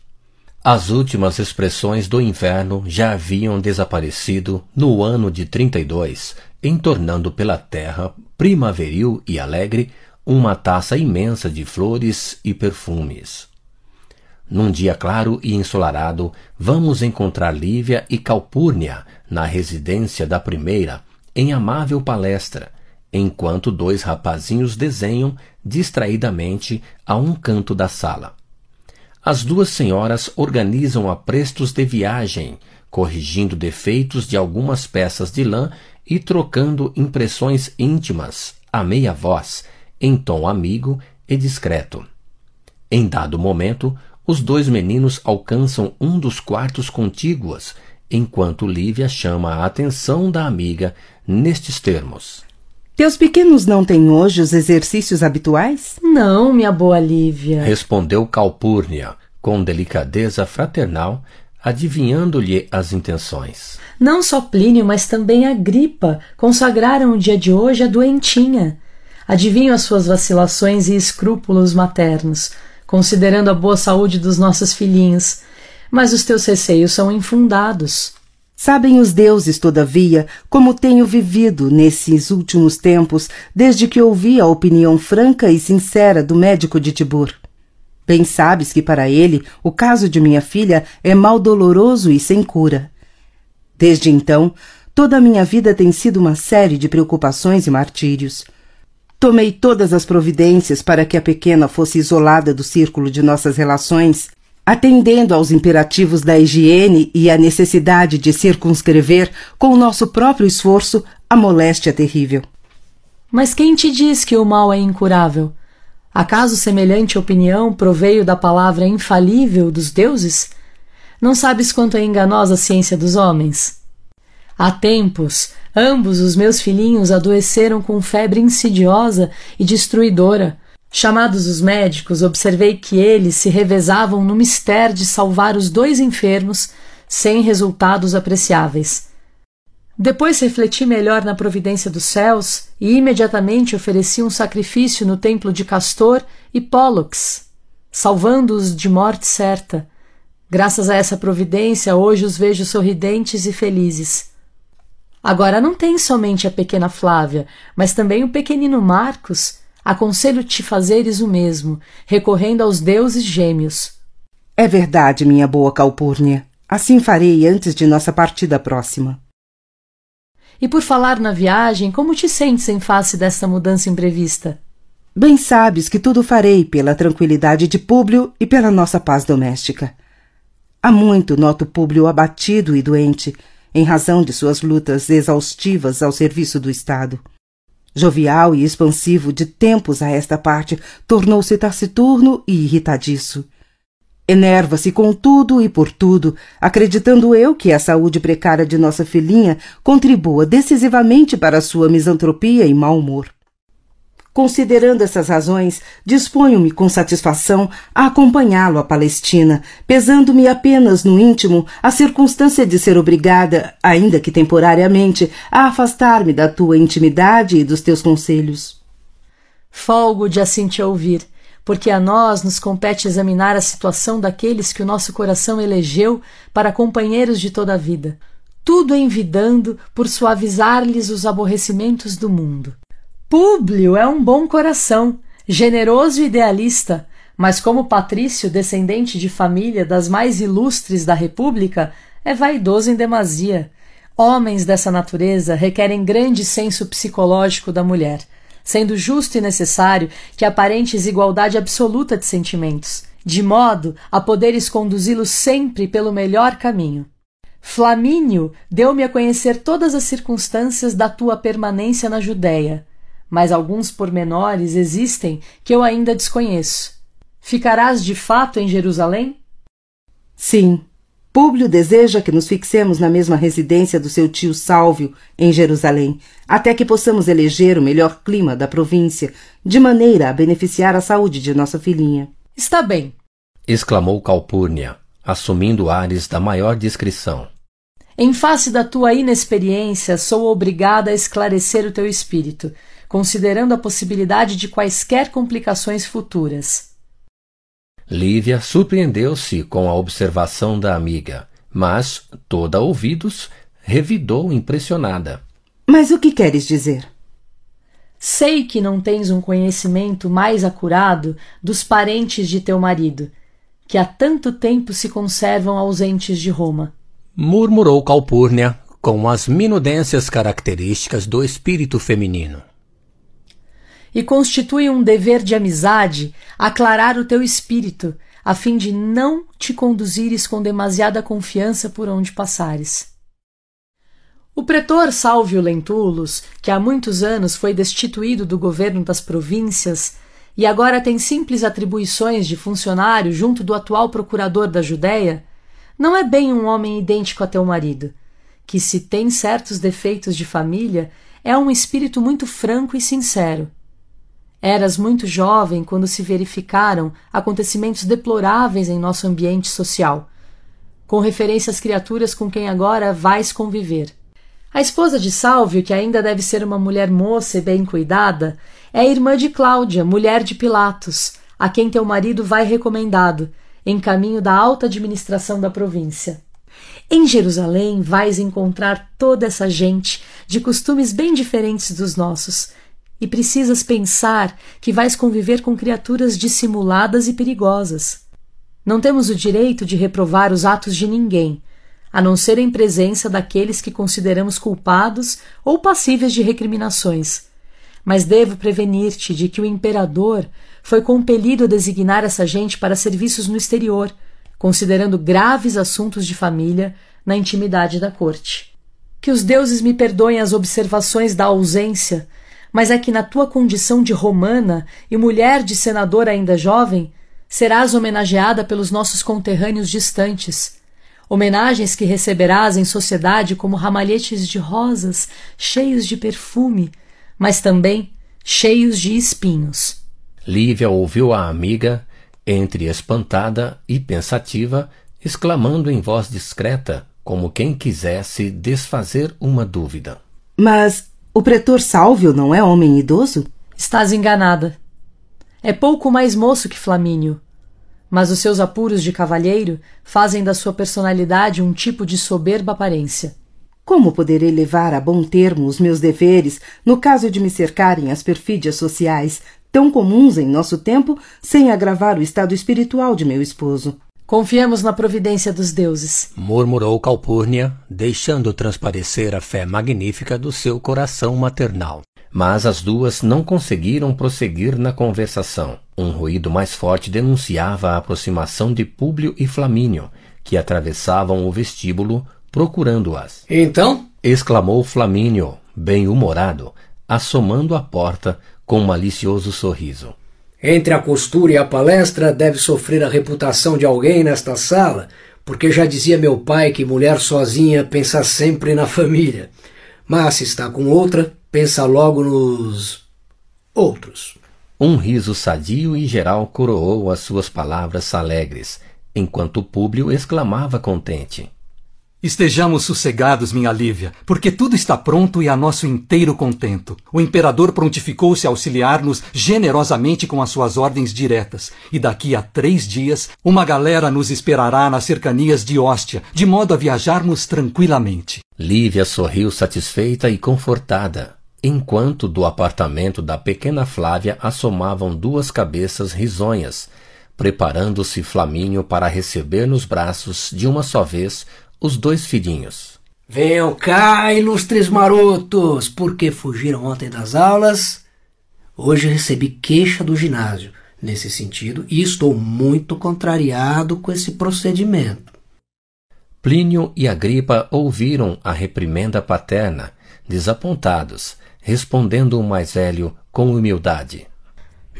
As últimas expressões do inverno já haviam desaparecido no ano de 32, entornando pela terra, primaveril e alegre, uma taça imensa de flores e perfumes. Num dia claro e ensolarado, vamos encontrar Lívia e Calpurnia na residência da primeira, em amável palestra, enquanto dois rapazinhos desenham distraidamente a um canto da sala. As duas senhoras organizam aprestos de viagem, corrigindo defeitos de algumas peças de lã e trocando impressões íntimas, a meia voz, em tom amigo e discreto. Em dado momento, os dois meninos alcançam um dos quartos contíguos, enquanto Lívia chama a atenção da amiga nestes termos: teus pequenos não têm hoje os exercícios habituais? Não, minha boa Lívia. Respondeu Calpurnia, com delicadeza fraternal, adivinhando-lhe as intenções. Não só Plínio, mas também a Gripa consagraram o dia de hoje à doentinha. Adivinho as suas vacilações e escrúpulos maternos, considerando a boa saúde dos nossos filhinhos. Mas os teus receios são infundados. Sabem os deuses, todavia, como tenho vivido nesses últimos tempos, desde que ouvi a opinião franca e sincera do médico de Tibur. Bem sabes que para ele o caso de minha filha é mal doloroso e sem cura. Desde então, toda a minha vida tem sido uma série de preocupações e martírios. Tomei todas as providências para que a pequena fosse isolada do círculo de nossas relações Atendendo aos imperativos da higiene e à necessidade de circunscrever, com o nosso próprio esforço, a moléstia terrível. Mas quem te diz que o mal é incurável? Acaso semelhante opinião proveio da palavra infalível dos deuses? Não sabes quanto é enganosa a ciência dos homens? Há tempos, ambos os meus filhinhos adoeceram com febre insidiosa e destruidora, Chamados os médicos, observei que eles se revezavam no mistério de salvar os dois enfermos sem resultados apreciáveis. Depois refleti melhor na providência dos céus e imediatamente ofereci um sacrifício no templo de Castor e Pollux, salvando-os de morte certa. Graças a essa providência, hoje os vejo sorridentes e felizes. Agora não tem somente a pequena Flávia, mas também o pequenino Marcos, Aconselho-te fazeres o mesmo, recorrendo aos deuses gêmeos. É verdade, minha boa Calpurnia. Assim farei antes de nossa partida próxima. E por falar na viagem, como te sentes em face desta mudança imprevista? Bem sabes que tudo farei pela tranquilidade de Públio e pela nossa paz doméstica. Há muito noto Públio abatido e doente, em razão de suas lutas exaustivas ao serviço do Estado. Jovial e expansivo de tempos a esta parte, tornou-se taciturno e irritadiço. Enerva-se com tudo e por tudo, acreditando eu que a saúde precária de nossa filhinha contribua decisivamente para sua misantropia e mau humor. Considerando essas razões, disponho-me com satisfação a acompanhá-lo à Palestina, pesando-me apenas no íntimo a circunstância de ser obrigada, ainda que temporariamente, a afastar-me da tua intimidade e dos teus conselhos. Folgo de assim te ouvir, porque a nós nos compete examinar a situação daqueles que o nosso coração elegeu para companheiros de toda a vida, tudo envidando por suavizar-lhes os aborrecimentos do mundo. Públio é um bom coração, generoso e idealista, mas como patrício descendente de família das mais ilustres da República, é vaidoso em demasia. Homens dessa natureza requerem grande senso psicológico da mulher, sendo justo e necessário que aparentes igualdade absoluta de sentimentos, de modo a poderes conduzi-los sempre pelo melhor caminho. Flamínio deu-me a conhecer todas as circunstâncias da tua permanência na Judéia mas alguns pormenores existem que eu ainda desconheço. Ficarás de fato em Jerusalém? Sim. Públio deseja que nos fixemos na mesma residência do seu tio Sálvio, em Jerusalém, até que possamos eleger o melhor clima da província, de maneira a beneficiar a saúde de nossa filhinha. Está bem, exclamou Calpurnia, assumindo ares da maior discrição. Em face da tua inexperiência, sou obrigada a esclarecer o teu espírito considerando a possibilidade de quaisquer complicações futuras. Lívia surpreendeu-se com a observação da amiga, mas, toda ouvidos, revidou impressionada. Mas o que queres dizer? Sei que não tens um conhecimento mais acurado dos parentes de teu marido, que há tanto tempo se conservam ausentes de Roma. Murmurou Calpurnia com as minudências características do espírito feminino e constitui um dever de amizade aclarar o teu espírito, a fim de não te conduzires com demasiada confiança por onde passares. O pretor Salvio Lentulus, que há muitos anos foi destituído do governo das províncias e agora tem simples atribuições de funcionário junto do atual procurador da Judéia, não é bem um homem idêntico a teu marido, que se tem certos defeitos de família, é um espírito muito franco e sincero, Eras muito jovem quando se verificaram acontecimentos deploráveis em nosso ambiente social, com referência às criaturas com quem agora vais conviver. A esposa de Salvio, que ainda deve ser uma mulher moça e bem cuidada, é irmã de Cláudia, mulher de Pilatos, a quem teu marido vai recomendado, em caminho da alta administração da província. Em Jerusalém vais encontrar toda essa gente, de costumes bem diferentes dos nossos, e precisas pensar que vais conviver com criaturas dissimuladas e perigosas. Não temos o direito de reprovar os atos de ninguém, a não ser em presença daqueles que consideramos culpados ou passíveis de recriminações. Mas devo prevenir-te de que o imperador foi compelido a designar essa gente para serviços no exterior, considerando graves assuntos de família na intimidade da corte. Que os deuses me perdoem as observações da ausência mas é que na tua condição de romana e mulher de senador ainda jovem, serás homenageada pelos nossos conterrâneos distantes. Homenagens que receberás em sociedade como ramalhetes de rosas cheios de perfume, mas também cheios de espinhos. Lívia ouviu a amiga, entre espantada e pensativa, exclamando em voz discreta, como quem quisesse desfazer uma dúvida. Mas o pretor Sálvio não é homem idoso? Estás enganada. É pouco mais moço que Flamínio. Mas os seus apuros de cavalheiro fazem da sua personalidade um tipo de soberba aparência. Como poderei levar a bom termo os meus deveres no caso de me cercarem as perfídias sociais, tão comuns em nosso tempo, sem agravar o estado espiritual de meu esposo? Confiemos na providência dos deuses, murmurou Calpurnia, deixando transparecer a fé magnífica do seu coração maternal. Mas as duas não conseguiram prosseguir na conversação. Um ruído mais forte denunciava a aproximação de Públio e Flamínio, que atravessavam o vestíbulo procurando-as. Então? exclamou Flamínio, bem-humorado, assomando a porta com um malicioso sorriso. Entre a costura e a palestra, deve sofrer a reputação de alguém nesta sala, porque já dizia meu pai que mulher sozinha pensa sempre na família, mas se está com outra, pensa logo nos outros. Um riso sadio e geral coroou as suas palavras alegres, enquanto Públio exclamava contente. Estejamos sossegados, minha Lívia, porque tudo está pronto e a nosso inteiro contento. O imperador prontificou-se a auxiliar-nos generosamente com as suas ordens diretas, e daqui a três dias uma galera nos esperará nas cercanias de Hóstia, de modo a viajarmos tranquilamente. Lívia sorriu satisfeita e confortada, enquanto do apartamento da pequena Flávia assomavam duas cabeças risonhas, preparando-se Flamínio para receber nos braços, de uma só vez, os dois filhinhos. Venham cá, ilustres marotos, porque fugiram ontem das aulas. Hoje recebi queixa do ginásio nesse sentido e estou muito contrariado com esse procedimento. Plínio e Agripa ouviram a reprimenda paterna, desapontados, respondendo o mais velho com humildade.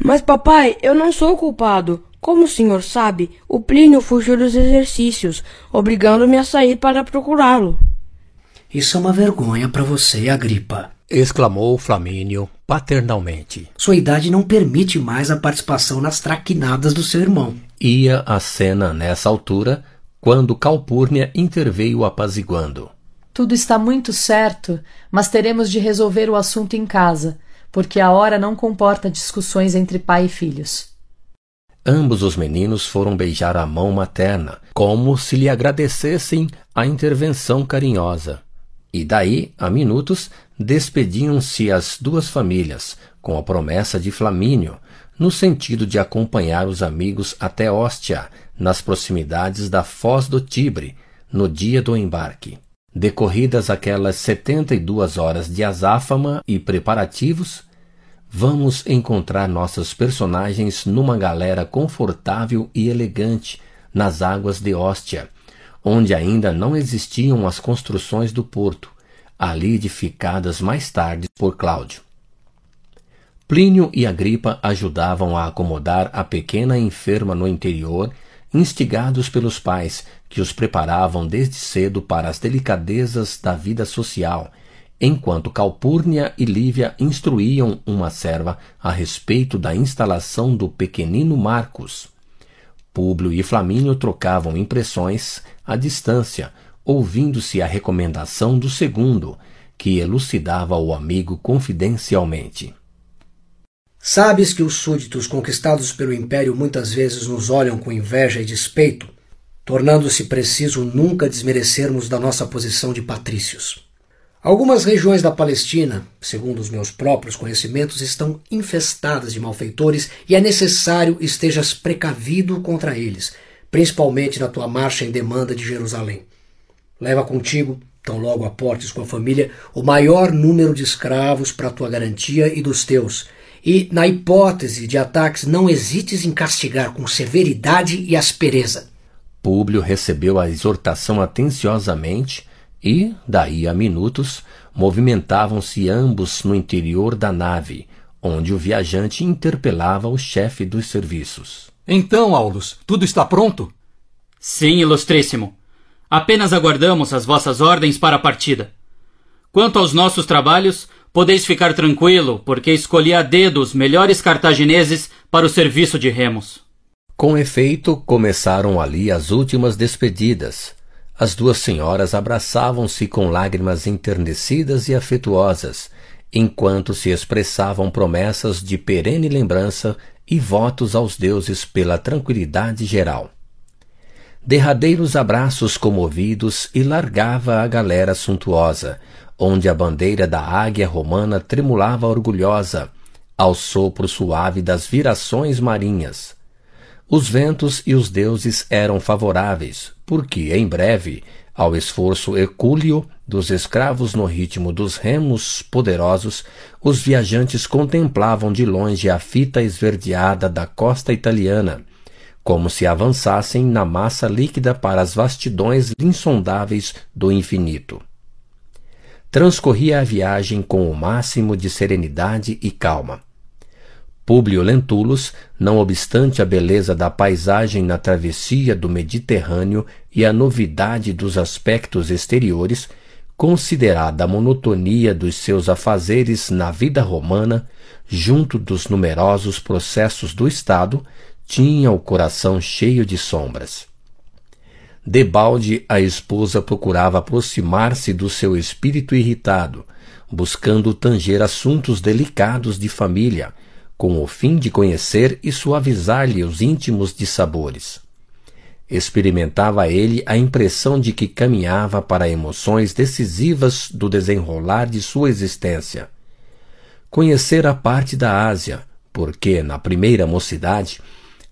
Mas papai, eu não sou culpado. Como o senhor sabe, o Plínio fugiu dos exercícios, obrigando-me a sair para procurá-lo. Isso é uma vergonha para você, Agripa, exclamou Flamínio paternalmente. Sua idade não permite mais a participação nas traquinadas do seu irmão. Ia a cena nessa altura, quando Calpurnia interveio apaziguando. Tudo está muito certo, mas teremos de resolver o assunto em casa, porque a hora não comporta discussões entre pai e filhos. Ambos os meninos foram beijar a mão materna, como se lhe agradecessem a intervenção carinhosa. E daí, a minutos, despediam-se as duas famílias, com a promessa de Flamínio, no sentido de acompanhar os amigos até Hóstia, nas proximidades da Foz do Tibre, no dia do embarque. Decorridas aquelas setenta e duas horas de azáfama e preparativos, vamos encontrar nossas personagens numa galera confortável e elegante nas águas de Ostia, onde ainda não existiam as construções do porto, ali edificadas mais tarde por Cláudio. Plínio e Agripa ajudavam a acomodar a pequena enferma no interior, instigados pelos pais, que os preparavam desde cedo para as delicadezas da vida social enquanto Calpurnia e Lívia instruíam uma serva a respeito da instalação do pequenino Marcos. Públio e Flamínio trocavam impressões à distância, ouvindo-se a recomendação do segundo, que elucidava o amigo confidencialmente. Sabes que os súditos conquistados pelo império muitas vezes nos olham com inveja e despeito, tornando-se preciso nunca desmerecermos da nossa posição de patrícios. Algumas regiões da Palestina, segundo os meus próprios conhecimentos, estão infestadas de malfeitores e é necessário estejas precavido contra eles, principalmente na tua marcha em demanda de Jerusalém. Leva contigo, tão logo aportes com a família, o maior número de escravos para tua garantia e dos teus. E, na hipótese de ataques, não hesites em castigar com severidade e aspereza. Públio recebeu a exortação atenciosamente e, daí a minutos, movimentavam-se ambos no interior da nave, onde o viajante interpelava o chefe dos serviços. Então, Aulus, tudo está pronto? Sim, Ilustríssimo. Apenas aguardamos as vossas ordens para a partida. Quanto aos nossos trabalhos, podeis ficar tranquilo, porque escolhi a dedo os melhores cartagineses para o serviço de remos. Com efeito, começaram ali as últimas despedidas, as duas senhoras abraçavam-se com lágrimas enternecidas e afetuosas, enquanto se expressavam promessas de perene lembrança e votos aos deuses pela tranquilidade geral. Derradeiros abraços comovidos e largava a galera suntuosa, onde a bandeira da águia romana tremulava orgulhosa, ao sopro suave das virações marinhas. Os ventos e os deuses eram favoráveis, porque em breve, ao esforço hercúleo dos escravos no ritmo dos remos poderosos, os viajantes contemplavam de longe a fita esverdeada da costa italiana, como se avançassem na massa líquida para as vastidões insondáveis do infinito. Transcorria a viagem com o máximo de serenidade e calma. Públio Lentulus, não obstante a beleza da paisagem na travessia do Mediterrâneo e a novidade dos aspectos exteriores, considerada a monotonia dos seus afazeres na vida romana, junto dos numerosos processos do Estado, tinha o coração cheio de sombras. Debalde, a esposa procurava aproximar-se do seu espírito irritado, buscando tanger assuntos delicados de família, com o fim de conhecer e suavizar-lhe os íntimos dissabores. Experimentava ele a impressão de que caminhava para emoções decisivas do desenrolar de sua existência. Conhecer a parte da Ásia, porque, na primeira mocidade,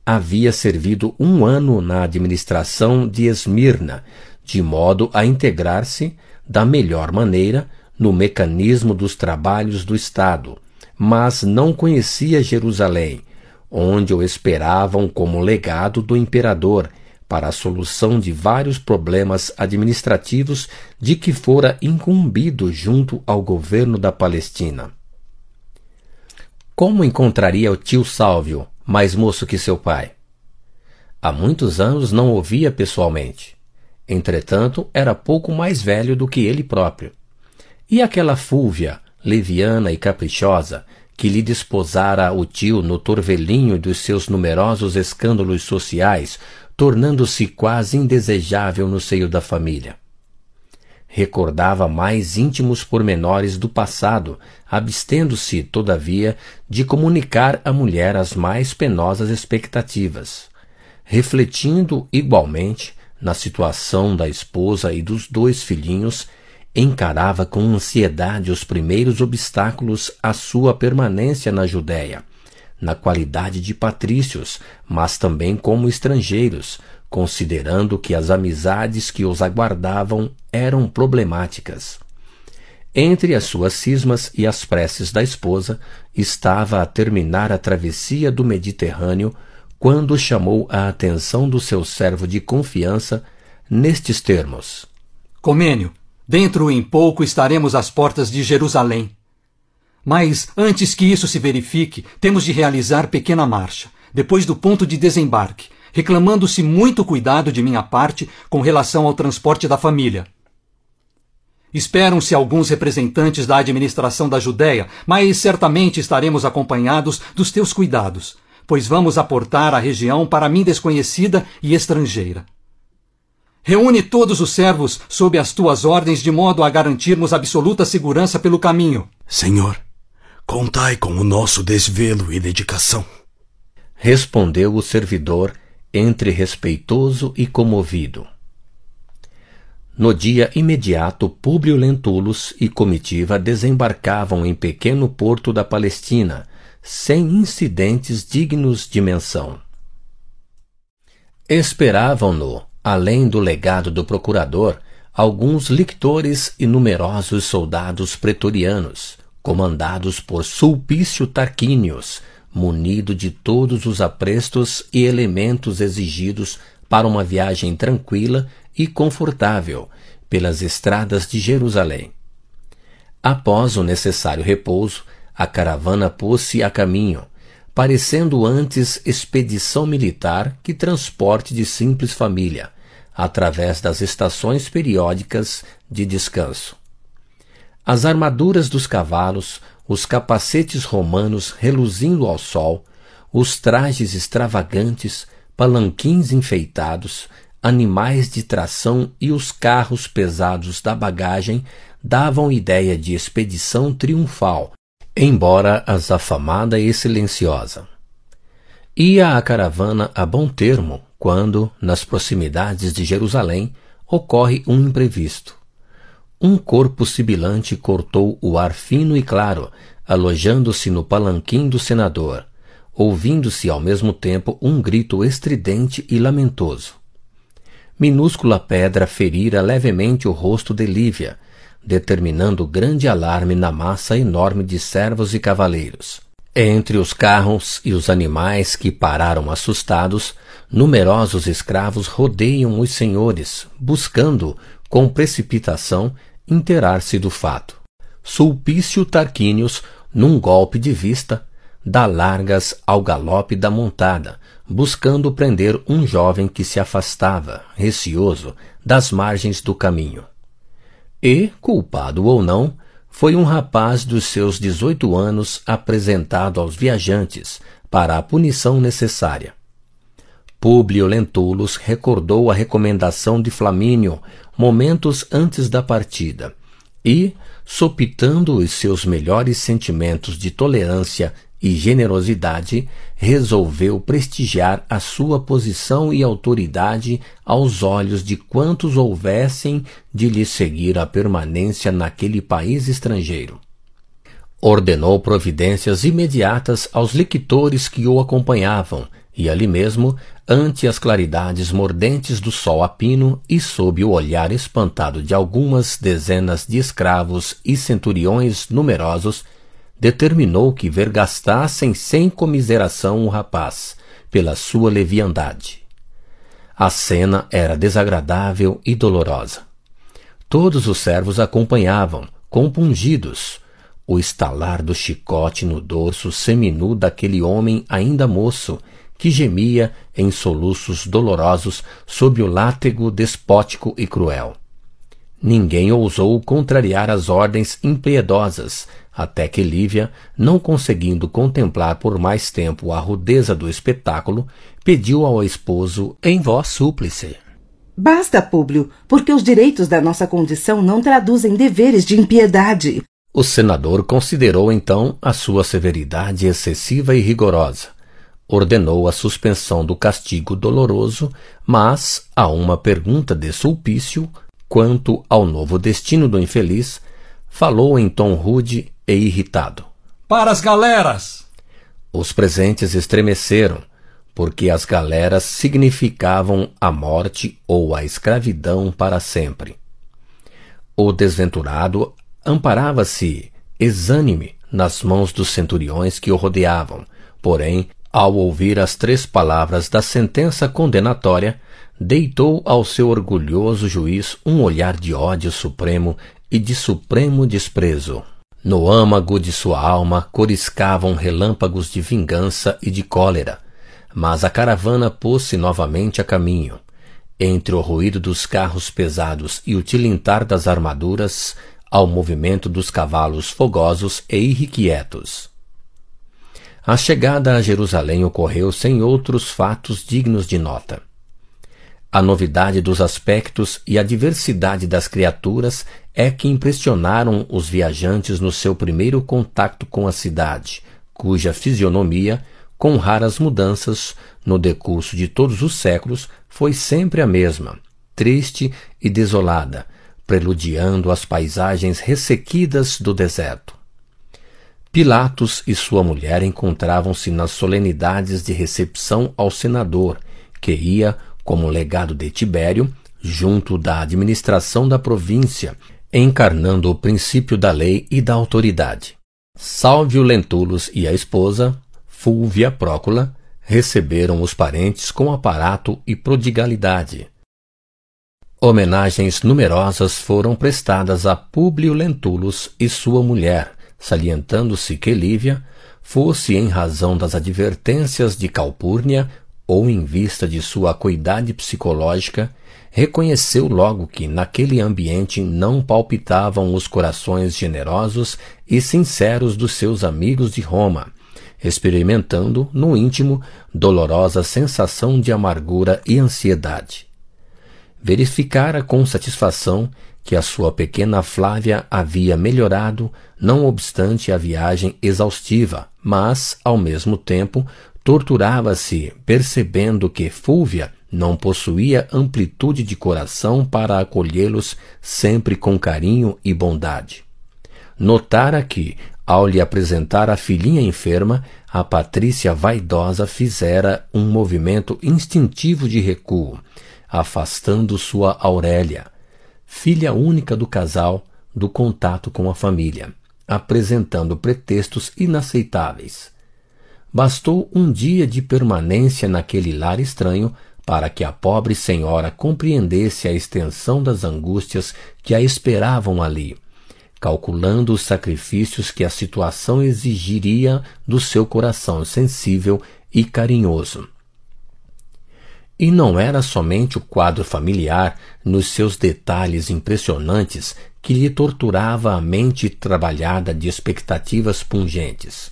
havia servido um ano na administração de Esmirna, de modo a integrar-se, da melhor maneira, no mecanismo dos trabalhos do Estado, mas não conhecia Jerusalém, onde o esperavam como legado do imperador para a solução de vários problemas administrativos de que fora incumbido junto ao governo da Palestina. Como encontraria o tio Sálvio, mais moço que seu pai? Há muitos anos não o via pessoalmente. Entretanto, era pouco mais velho do que ele próprio. E aquela Fúvia, leviana e caprichosa, que lhe desposara o tio no torvelinho dos seus numerosos escândalos sociais, tornando-se quase indesejável no seio da família. Recordava mais íntimos pormenores do passado, abstendo-se, todavia, de comunicar à mulher as mais penosas expectativas. Refletindo igualmente na situação da esposa e dos dois filhinhos, encarava com ansiedade os primeiros obstáculos à sua permanência na Judéia, na qualidade de patrícios, mas também como estrangeiros, considerando que as amizades que os aguardavam eram problemáticas. Entre as suas cismas e as preces da esposa, estava a terminar a travessia do Mediterrâneo quando chamou a atenção do seu servo de confiança nestes termos: Comênio, Dentro em pouco estaremos às portas de Jerusalém. Mas antes que isso se verifique, temos de realizar pequena marcha, depois do ponto de desembarque, reclamando-se muito cuidado de minha parte com relação ao transporte da família. Esperam-se alguns representantes da administração da Judéia, mas certamente estaremos acompanhados dos teus cuidados, pois vamos aportar à região para mim desconhecida e estrangeira. Reúne todos os servos sob as tuas ordens, de modo a garantirmos absoluta segurança pelo caminho. Senhor, contai com o nosso desvelo e dedicação. Respondeu o servidor, entre respeitoso e comovido. No dia imediato, Públio Lentulus e comitiva desembarcavam em pequeno porto da Palestina, sem incidentes dignos de menção. Esperavam-no Além do legado do procurador, alguns lictores e numerosos soldados pretorianos, comandados por Sulpício Tarquínios, munido de todos os aprestos e elementos exigidos para uma viagem tranquila e confortável pelas estradas de Jerusalém. Após o necessário repouso, a caravana pôs-se a caminho, parecendo antes expedição militar que transporte de simples família através das estações periódicas de descanso. As armaduras dos cavalos, os capacetes romanos reluzindo ao sol, os trajes extravagantes, palanquins enfeitados, animais de tração e os carros pesados da bagagem davam ideia de expedição triunfal, embora azafamada e silenciosa. Ia a caravana a bom termo, quando, nas proximidades de Jerusalém, ocorre um imprevisto. Um corpo sibilante cortou o ar fino e claro, alojando-se no palanquim do senador, ouvindo-se ao mesmo tempo um grito estridente e lamentoso. Minúscula pedra ferira levemente o rosto de Lívia, determinando grande alarme na massa enorme de servos e cavaleiros. Entre os carros e os animais que pararam assustados, Numerosos escravos rodeiam os senhores, buscando, com precipitação, interar-se do fato. Sulpício Tarquínios, num golpe de vista, dá largas ao galope da montada, buscando prender um jovem que se afastava, receoso, das margens do caminho. E, culpado ou não, foi um rapaz dos seus dezoito anos apresentado aos viajantes para a punição necessária. Públio Lentulus recordou a recomendação de Flamínio momentos antes da partida e, sopitando os seus melhores sentimentos de tolerância e generosidade, resolveu prestigiar a sua posição e autoridade aos olhos de quantos houvessem de lhe seguir a permanência naquele país estrangeiro. Ordenou providências imediatas aos lictores que o acompanhavam, e ali mesmo, ante as claridades mordentes do sol a pino e sob o olhar espantado de algumas dezenas de escravos e centuriões numerosos, determinou que vergastassem sem comiseração o rapaz, pela sua leviandade. A cena era desagradável e dolorosa. Todos os servos acompanhavam, compungidos, o estalar do chicote no dorso seminu daquele homem ainda moço que gemia em soluços dolorosos sob o látego despótico e cruel. Ninguém ousou contrariar as ordens impiedosas, até que Lívia, não conseguindo contemplar por mais tempo a rudeza do espetáculo, pediu ao esposo em voz súplice: Basta, Públio, porque os direitos da nossa condição não traduzem deveres de impiedade. O senador considerou então a sua severidade excessiva e rigorosa, ordenou a suspensão do castigo doloroso, mas, a uma pergunta de Sulpício, quanto ao novo destino do infeliz, falou em tom rude e irritado. Para as galeras! Os presentes estremeceram, porque as galeras significavam a morte ou a escravidão para sempre. O desventurado amparava-se, exânime, nas mãos dos centuriões que o rodeavam, porém ao ouvir as três palavras da sentença condenatória, deitou ao seu orgulhoso juiz um olhar de ódio supremo e de supremo desprezo. No âmago de sua alma coriscavam relâmpagos de vingança e de cólera, mas a caravana pôs-se novamente a caminho. Entre o ruído dos carros pesados e o tilintar das armaduras, ao movimento dos cavalos fogosos e irrequietos. A chegada a Jerusalém ocorreu sem outros fatos dignos de nota. A novidade dos aspectos e a diversidade das criaturas é que impressionaram os viajantes no seu primeiro contacto com a cidade, cuja fisionomia, com raras mudanças, no decurso de todos os séculos, foi sempre a mesma, triste e desolada, preludiando as paisagens ressequidas do deserto. Pilatos e sua mulher encontravam-se nas solenidades de recepção ao senador, que ia, como legado de Tibério, junto da administração da província, encarnando o princípio da lei e da autoridade. Salvio Lentulus e a esposa, Fulvia Prócula, receberam os parentes com aparato e prodigalidade. Homenagens numerosas foram prestadas a Públio Lentulus e sua mulher, salientando-se que Lívia fosse em razão das advertências de Calpurnia ou em vista de sua acuidade psicológica, reconheceu logo que naquele ambiente não palpitavam os corações generosos e sinceros dos seus amigos de Roma, experimentando, no íntimo, dolorosa sensação de amargura e ansiedade. Verificara com satisfação que a sua pequena Flávia havia melhorado, não obstante a viagem exaustiva, mas, ao mesmo tempo, torturava-se, percebendo que Fúvia não possuía amplitude de coração para acolhê-los sempre com carinho e bondade. Notara que, ao lhe apresentar a filhinha enferma, a Patrícia vaidosa fizera um movimento instintivo de recuo, afastando sua Aurélia, filha única do casal, do contato com a família, apresentando pretextos inaceitáveis. Bastou um dia de permanência naquele lar estranho para que a pobre senhora compreendesse a extensão das angústias que a esperavam ali, calculando os sacrifícios que a situação exigiria do seu coração sensível e carinhoso. E não era somente o quadro familiar, nos seus detalhes impressionantes, que lhe torturava a mente trabalhada de expectativas pungentes.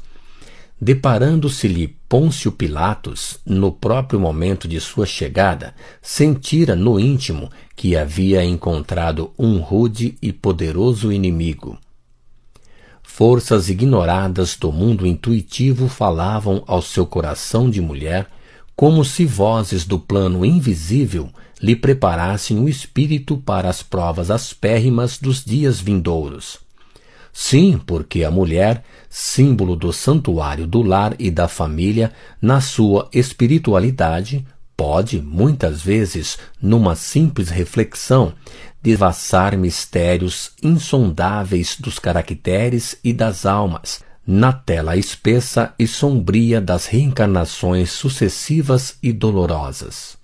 Deparando-se-lhe Pôncio Pilatos, no próprio momento de sua chegada, sentira no íntimo que havia encontrado um rude e poderoso inimigo. Forças ignoradas do mundo intuitivo falavam ao seu coração de mulher como se vozes do plano invisível lhe preparassem o espírito para as provas aspérrimas dos dias vindouros. Sim, porque a mulher, símbolo do santuário do lar e da família, na sua espiritualidade, pode, muitas vezes, numa simples reflexão, devassar mistérios insondáveis dos caracteres e das almas, na tela espessa e sombria das reencarnações sucessivas e dolorosas.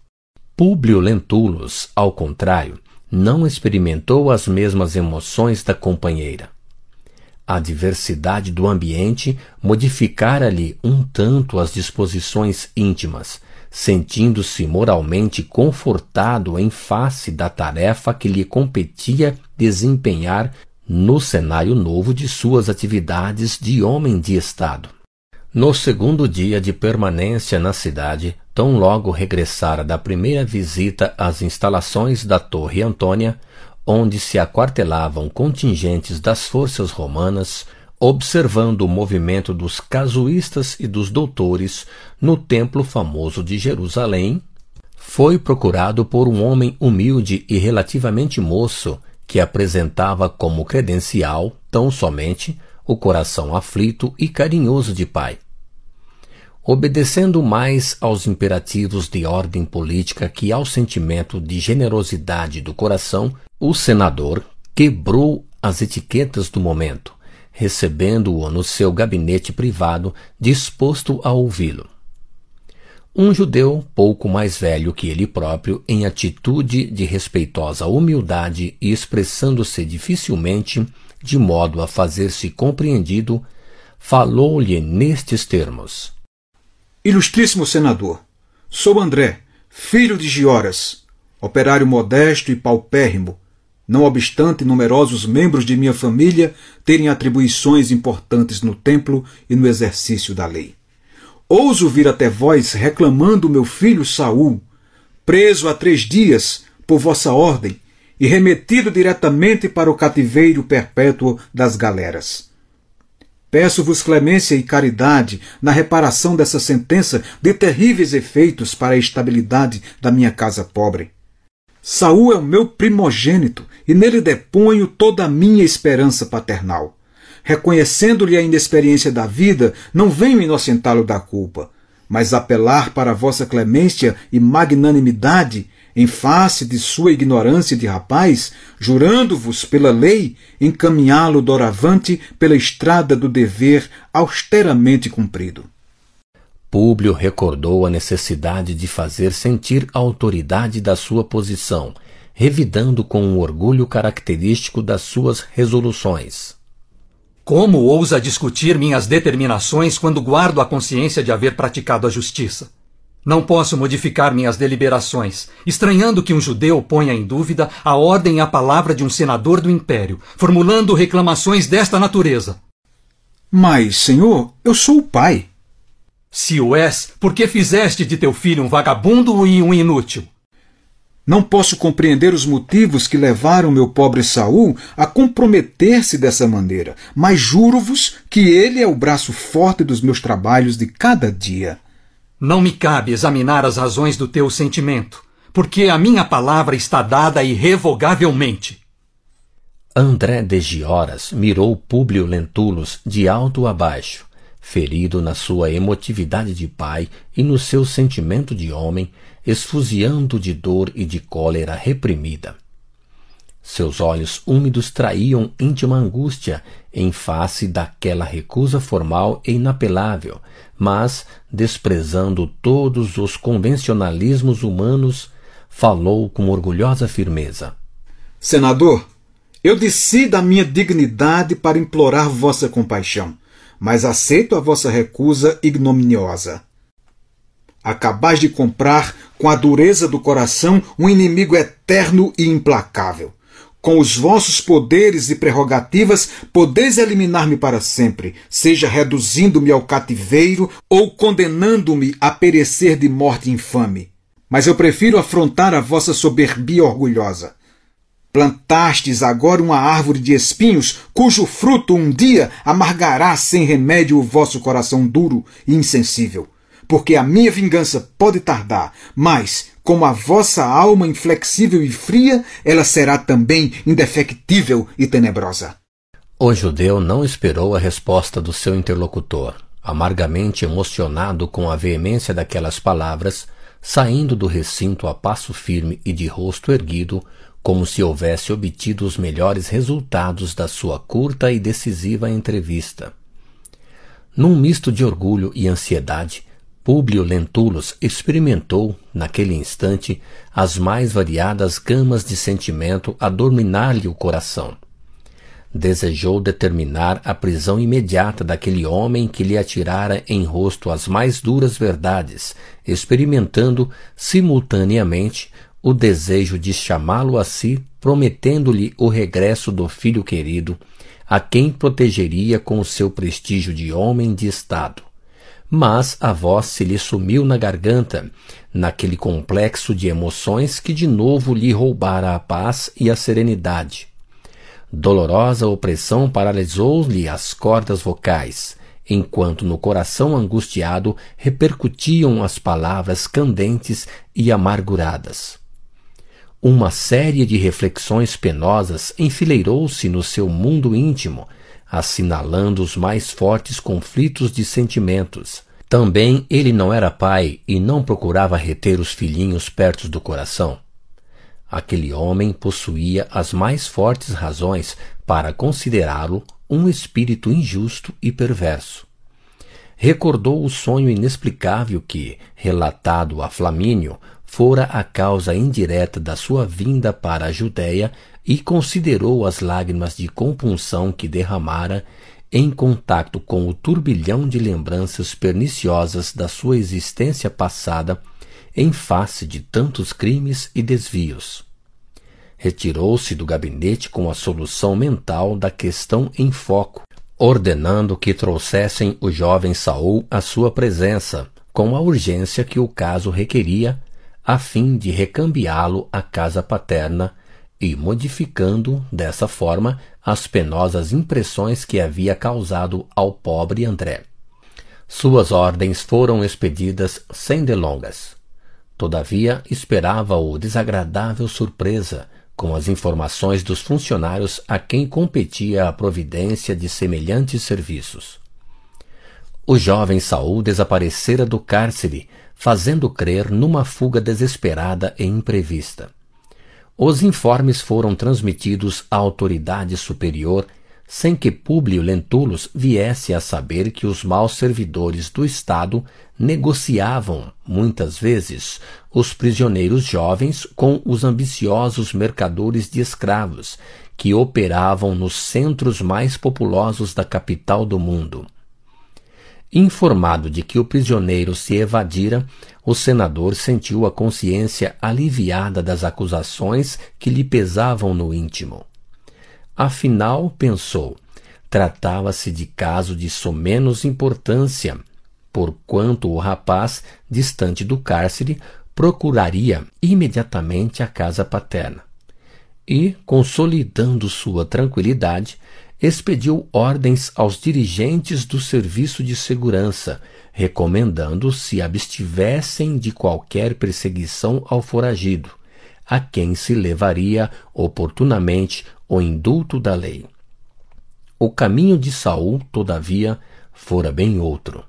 Públio Lentulus, ao contrário, não experimentou as mesmas emoções da companheira. A diversidade do ambiente modificara-lhe um tanto as disposições íntimas, sentindo-se moralmente confortado em face da tarefa que lhe competia desempenhar no cenário novo de suas atividades de homem de Estado. No segundo dia de permanência na cidade, tão logo regressara da primeira visita às instalações da Torre Antônia, onde se aquartelavam contingentes das forças romanas, observando o movimento dos casuístas e dos doutores no templo famoso de Jerusalém, foi procurado por um homem humilde e relativamente moço, que apresentava como credencial tão somente o coração aflito e carinhoso de pai. Obedecendo mais aos imperativos de ordem política que ao sentimento de generosidade do coração, o senador quebrou as etiquetas do momento, recebendo-o no seu gabinete privado, disposto a ouvi-lo. Um judeu pouco mais velho que ele próprio, em atitude de respeitosa humildade e expressando-se dificilmente, de modo a fazer-se compreendido, falou-lhe nestes termos: Ilustríssimo senador, sou André, filho de Gioras, operário modesto e paupérrimo, não obstante numerosos membros de minha família terem atribuições importantes no templo e no exercício da lei. Ouso vir até vós reclamando meu filho Saul, preso há três dias por vossa ordem e remetido diretamente para o cativeiro perpétuo das galeras. Peço-vos clemência e caridade na reparação dessa sentença de terríveis efeitos para a estabilidade da minha casa pobre. Saul é o meu primogênito e nele deponho toda a minha esperança paternal reconhecendo-lhe a inexperiência da vida, não venho inocentá-lo da culpa, mas apelar para a vossa clemência e magnanimidade em face de sua ignorância de rapaz, jurando-vos pela lei encaminhá-lo doravante pela estrada do dever austeramente cumprido. Públio recordou a necessidade de fazer sentir a autoridade da sua posição, revidando com o um orgulho característico das suas resoluções. Como ousa discutir minhas determinações quando guardo a consciência de haver praticado a justiça? Não posso modificar minhas deliberações, estranhando que um judeu ponha em dúvida a ordem e a palavra de um senador do império, formulando reclamações desta natureza. Mas, senhor, eu sou o pai. Se o és, por que fizeste de teu filho um vagabundo e um inútil? Não posso compreender os motivos que levaram meu pobre Saul a comprometer-se dessa maneira, mas juro-vos que ele é o braço forte dos meus trabalhos de cada dia. Não me cabe examinar as razões do teu sentimento, porque a minha palavra está dada irrevogavelmente. André de Gioras mirou Públio Lentulus de alto a baixo, ferido na sua emotividade de pai e no seu sentimento de homem esfuziando de dor e de cólera reprimida. Seus olhos úmidos traíam íntima angústia em face daquela recusa formal e inapelável, mas, desprezando todos os convencionalismos humanos, falou com orgulhosa firmeza: Senador, eu desci da minha dignidade para implorar vossa compaixão, mas aceito a vossa recusa ignominiosa acabais de comprar, com a dureza do coração, um inimigo eterno e implacável. Com os vossos poderes e prerrogativas, podeis eliminar-me para sempre, seja reduzindo-me ao cativeiro ou condenando-me a perecer de morte infame. Mas eu prefiro afrontar a vossa soberbia orgulhosa. Plantastes agora uma árvore de espinhos, cujo fruto um dia amargará sem remédio o vosso coração duro e insensível porque a minha vingança pode tardar, mas, como a vossa alma inflexível e fria, ela será também indefectível e tenebrosa. O judeu não esperou a resposta do seu interlocutor. Amargamente emocionado com a veemência daquelas palavras, saindo do recinto a passo firme e de rosto erguido, como se houvesse obtido os melhores resultados da sua curta e decisiva entrevista. Num misto de orgulho e ansiedade, Públio Lentulus experimentou, naquele instante, as mais variadas gamas de sentimento a dominar-lhe o coração. Desejou determinar a prisão imediata daquele homem que lhe atirara em rosto as mais duras verdades, experimentando, simultaneamente, o desejo de chamá-lo a si, prometendo-lhe o regresso do filho querido, a quem protegeria com o seu prestígio de homem de Estado mas a voz se lhe sumiu na garganta, naquele complexo de emoções que de novo lhe roubara a paz e a serenidade. Dolorosa opressão paralisou-lhe as cordas vocais, enquanto no coração angustiado repercutiam as palavras candentes e amarguradas. Uma série de reflexões penosas enfileirou-se no seu mundo íntimo, assinalando os mais fortes conflitos de sentimentos. Também ele não era pai e não procurava reter os filhinhos perto do coração. Aquele homem possuía as mais fortes razões para considerá-lo um espírito injusto e perverso. Recordou o sonho inexplicável que, relatado a Flamínio, fora a causa indireta da sua vinda para a Judéia e considerou as lágrimas de compunção que derramara em contato com o turbilhão de lembranças perniciosas da sua existência passada em face de tantos crimes e desvios. Retirou-se do gabinete com a solução mental da questão em foco, ordenando que trouxessem o jovem Saul à sua presença, com a urgência que o caso requeria, a fim de recambiá-lo à casa paterna e modificando, dessa forma, as penosas impressões que havia causado ao pobre André. Suas ordens foram expedidas sem delongas. Todavia, esperava-o desagradável surpresa com as informações dos funcionários a quem competia a providência de semelhantes serviços. O jovem Saul desaparecera do cárcere, fazendo crer numa fuga desesperada e imprevista. Os informes foram transmitidos à autoridade superior sem que Públio Lentulus viesse a saber que os maus servidores do Estado negociavam, muitas vezes, os prisioneiros jovens com os ambiciosos mercadores de escravos, que operavam nos centros mais populosos da capital do mundo. Informado de que o prisioneiro se evadira, o senador sentiu a consciência aliviada das acusações que lhe pesavam no íntimo. Afinal, pensou, tratava-se de caso de somenos importância, porquanto o rapaz, distante do cárcere, procuraria imediatamente a casa paterna. E, consolidando sua tranquilidade, expediu ordens aos dirigentes do serviço de segurança, recomendando se abstivessem de qualquer perseguição ao foragido, a quem se levaria oportunamente o indulto da lei. O caminho de Saul, todavia, fora bem outro.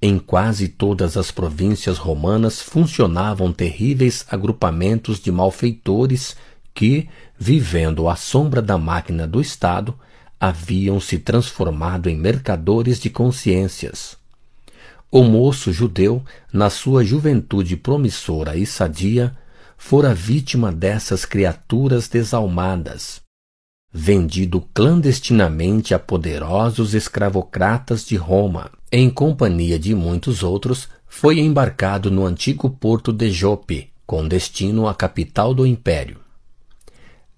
Em quase todas as províncias romanas funcionavam terríveis agrupamentos de malfeitores que, vivendo à sombra da máquina do Estado, haviam se transformado em mercadores de consciências. O moço judeu, na sua juventude promissora e sadia, fora vítima dessas criaturas desalmadas, vendido clandestinamente a poderosos escravocratas de Roma. Em companhia de muitos outros, foi embarcado no antigo porto de Jope, com destino à capital do império.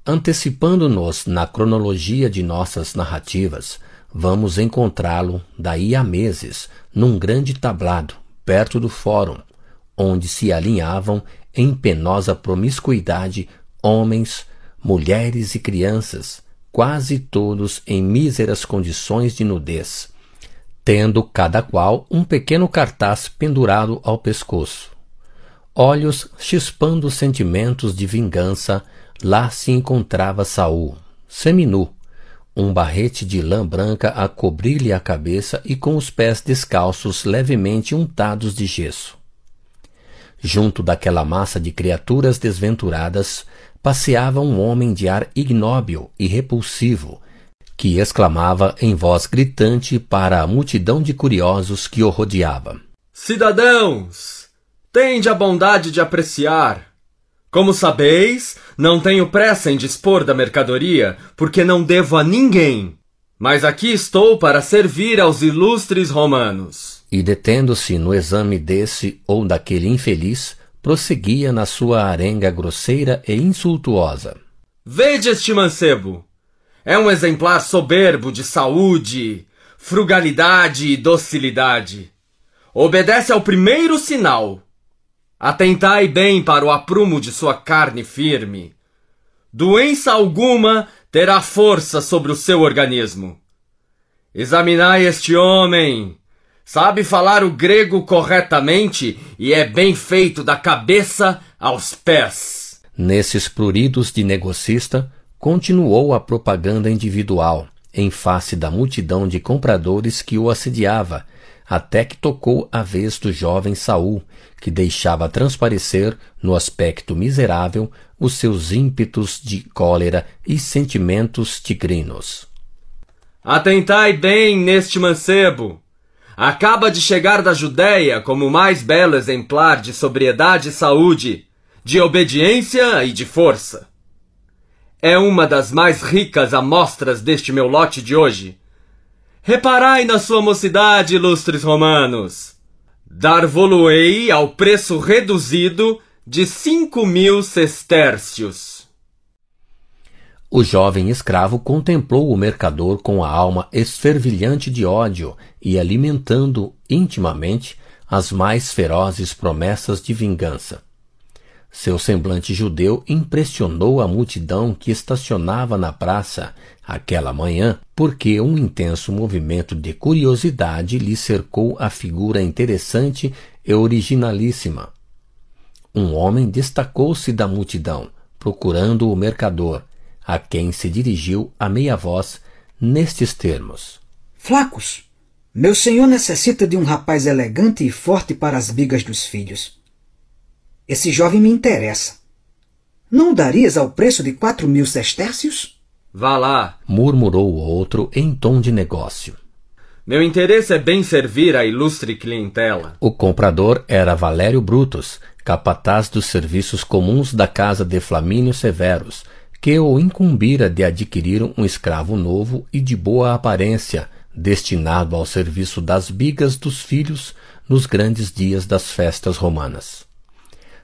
Antecipando-nos na cronologia de nossas narrativas, vamos encontrá-lo daí a meses num grande tablado, perto do fórum, onde se alinhavam em penosa promiscuidade homens, mulheres e crianças, quase todos em míseras condições de nudez, tendo cada qual um pequeno cartaz pendurado ao pescoço. Olhos chispando sentimentos de vingança Lá se encontrava Saul, seminu, um barrete de lã branca a cobrir-lhe a cabeça e com os pés descalços levemente untados de gesso. Junto daquela massa de criaturas desventuradas, passeava um homem de ar ignóbil e repulsivo, que exclamava em voz gritante para a multidão de curiosos que o rodeava: Cidadãos, tende a bondade de apreciar como sabeis, não tenho pressa em dispor da mercadoria, porque não devo a ninguém. Mas aqui estou para servir aos ilustres romanos. E detendo-se no exame desse ou daquele infeliz, prosseguia na sua arenga grosseira e insultuosa. Vede este mancebo! É um exemplar soberbo de saúde, frugalidade e docilidade. Obedece ao primeiro sinal Atentai bem para o aprumo de sua carne firme. Doença alguma terá força sobre o seu organismo. Examinai este homem. Sabe falar o grego corretamente e é bem feito da cabeça aos pés. Nesses pruridos de negocista, continuou a propaganda individual, em face da multidão de compradores que o assediava até que tocou a vez do jovem Saul, que deixava transparecer, no aspecto miserável, os seus ímpetos de cólera e sentimentos tigrinos. Atentai bem neste mancebo! Acaba de chegar da Judéia como o mais belo exemplar de sobriedade e saúde, de obediência e de força. É uma das mais ricas amostras deste meu lote de hoje Reparai na sua mocidade, ilustres romanos. Dar-vos-ei ao preço reduzido de cinco mil sestércios. O jovem escravo contemplou o mercador com a alma esfervilhante de ódio e alimentando intimamente as mais ferozes promessas de vingança. Seu semblante judeu impressionou a multidão que estacionava na praça aquela manhã, porque um intenso movimento de curiosidade lhe cercou a figura interessante e originalíssima. Um homem destacou-se da multidão, procurando o mercador, a quem se dirigiu a meia voz nestes termos: Flacos, meu senhor necessita de um rapaz elegante e forte para as bigas dos filhos. Esse jovem me interessa. Não darias ao preço de quatro mil sestércios? Vá lá, murmurou o outro em tom de negócio. Meu interesse é bem servir a ilustre clientela. O comprador era Valério Brutus, capataz dos serviços comuns da casa de Flamínio Severus, que o incumbira de adquirir um escravo novo e de boa aparência, destinado ao serviço das bigas dos filhos nos grandes dias das festas romanas.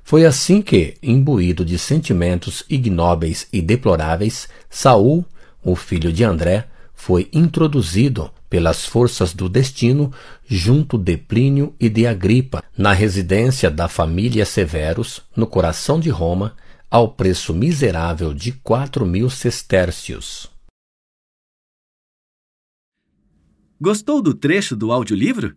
Foi assim que, imbuído de sentimentos ignóbeis e deploráveis, Saul, o filho de André, foi introduzido pelas forças do destino junto de Plínio e de Agripa, na residência da família Severus, no coração de Roma, ao preço miserável de quatro mil sestércios. Gostou do trecho do audiolivro?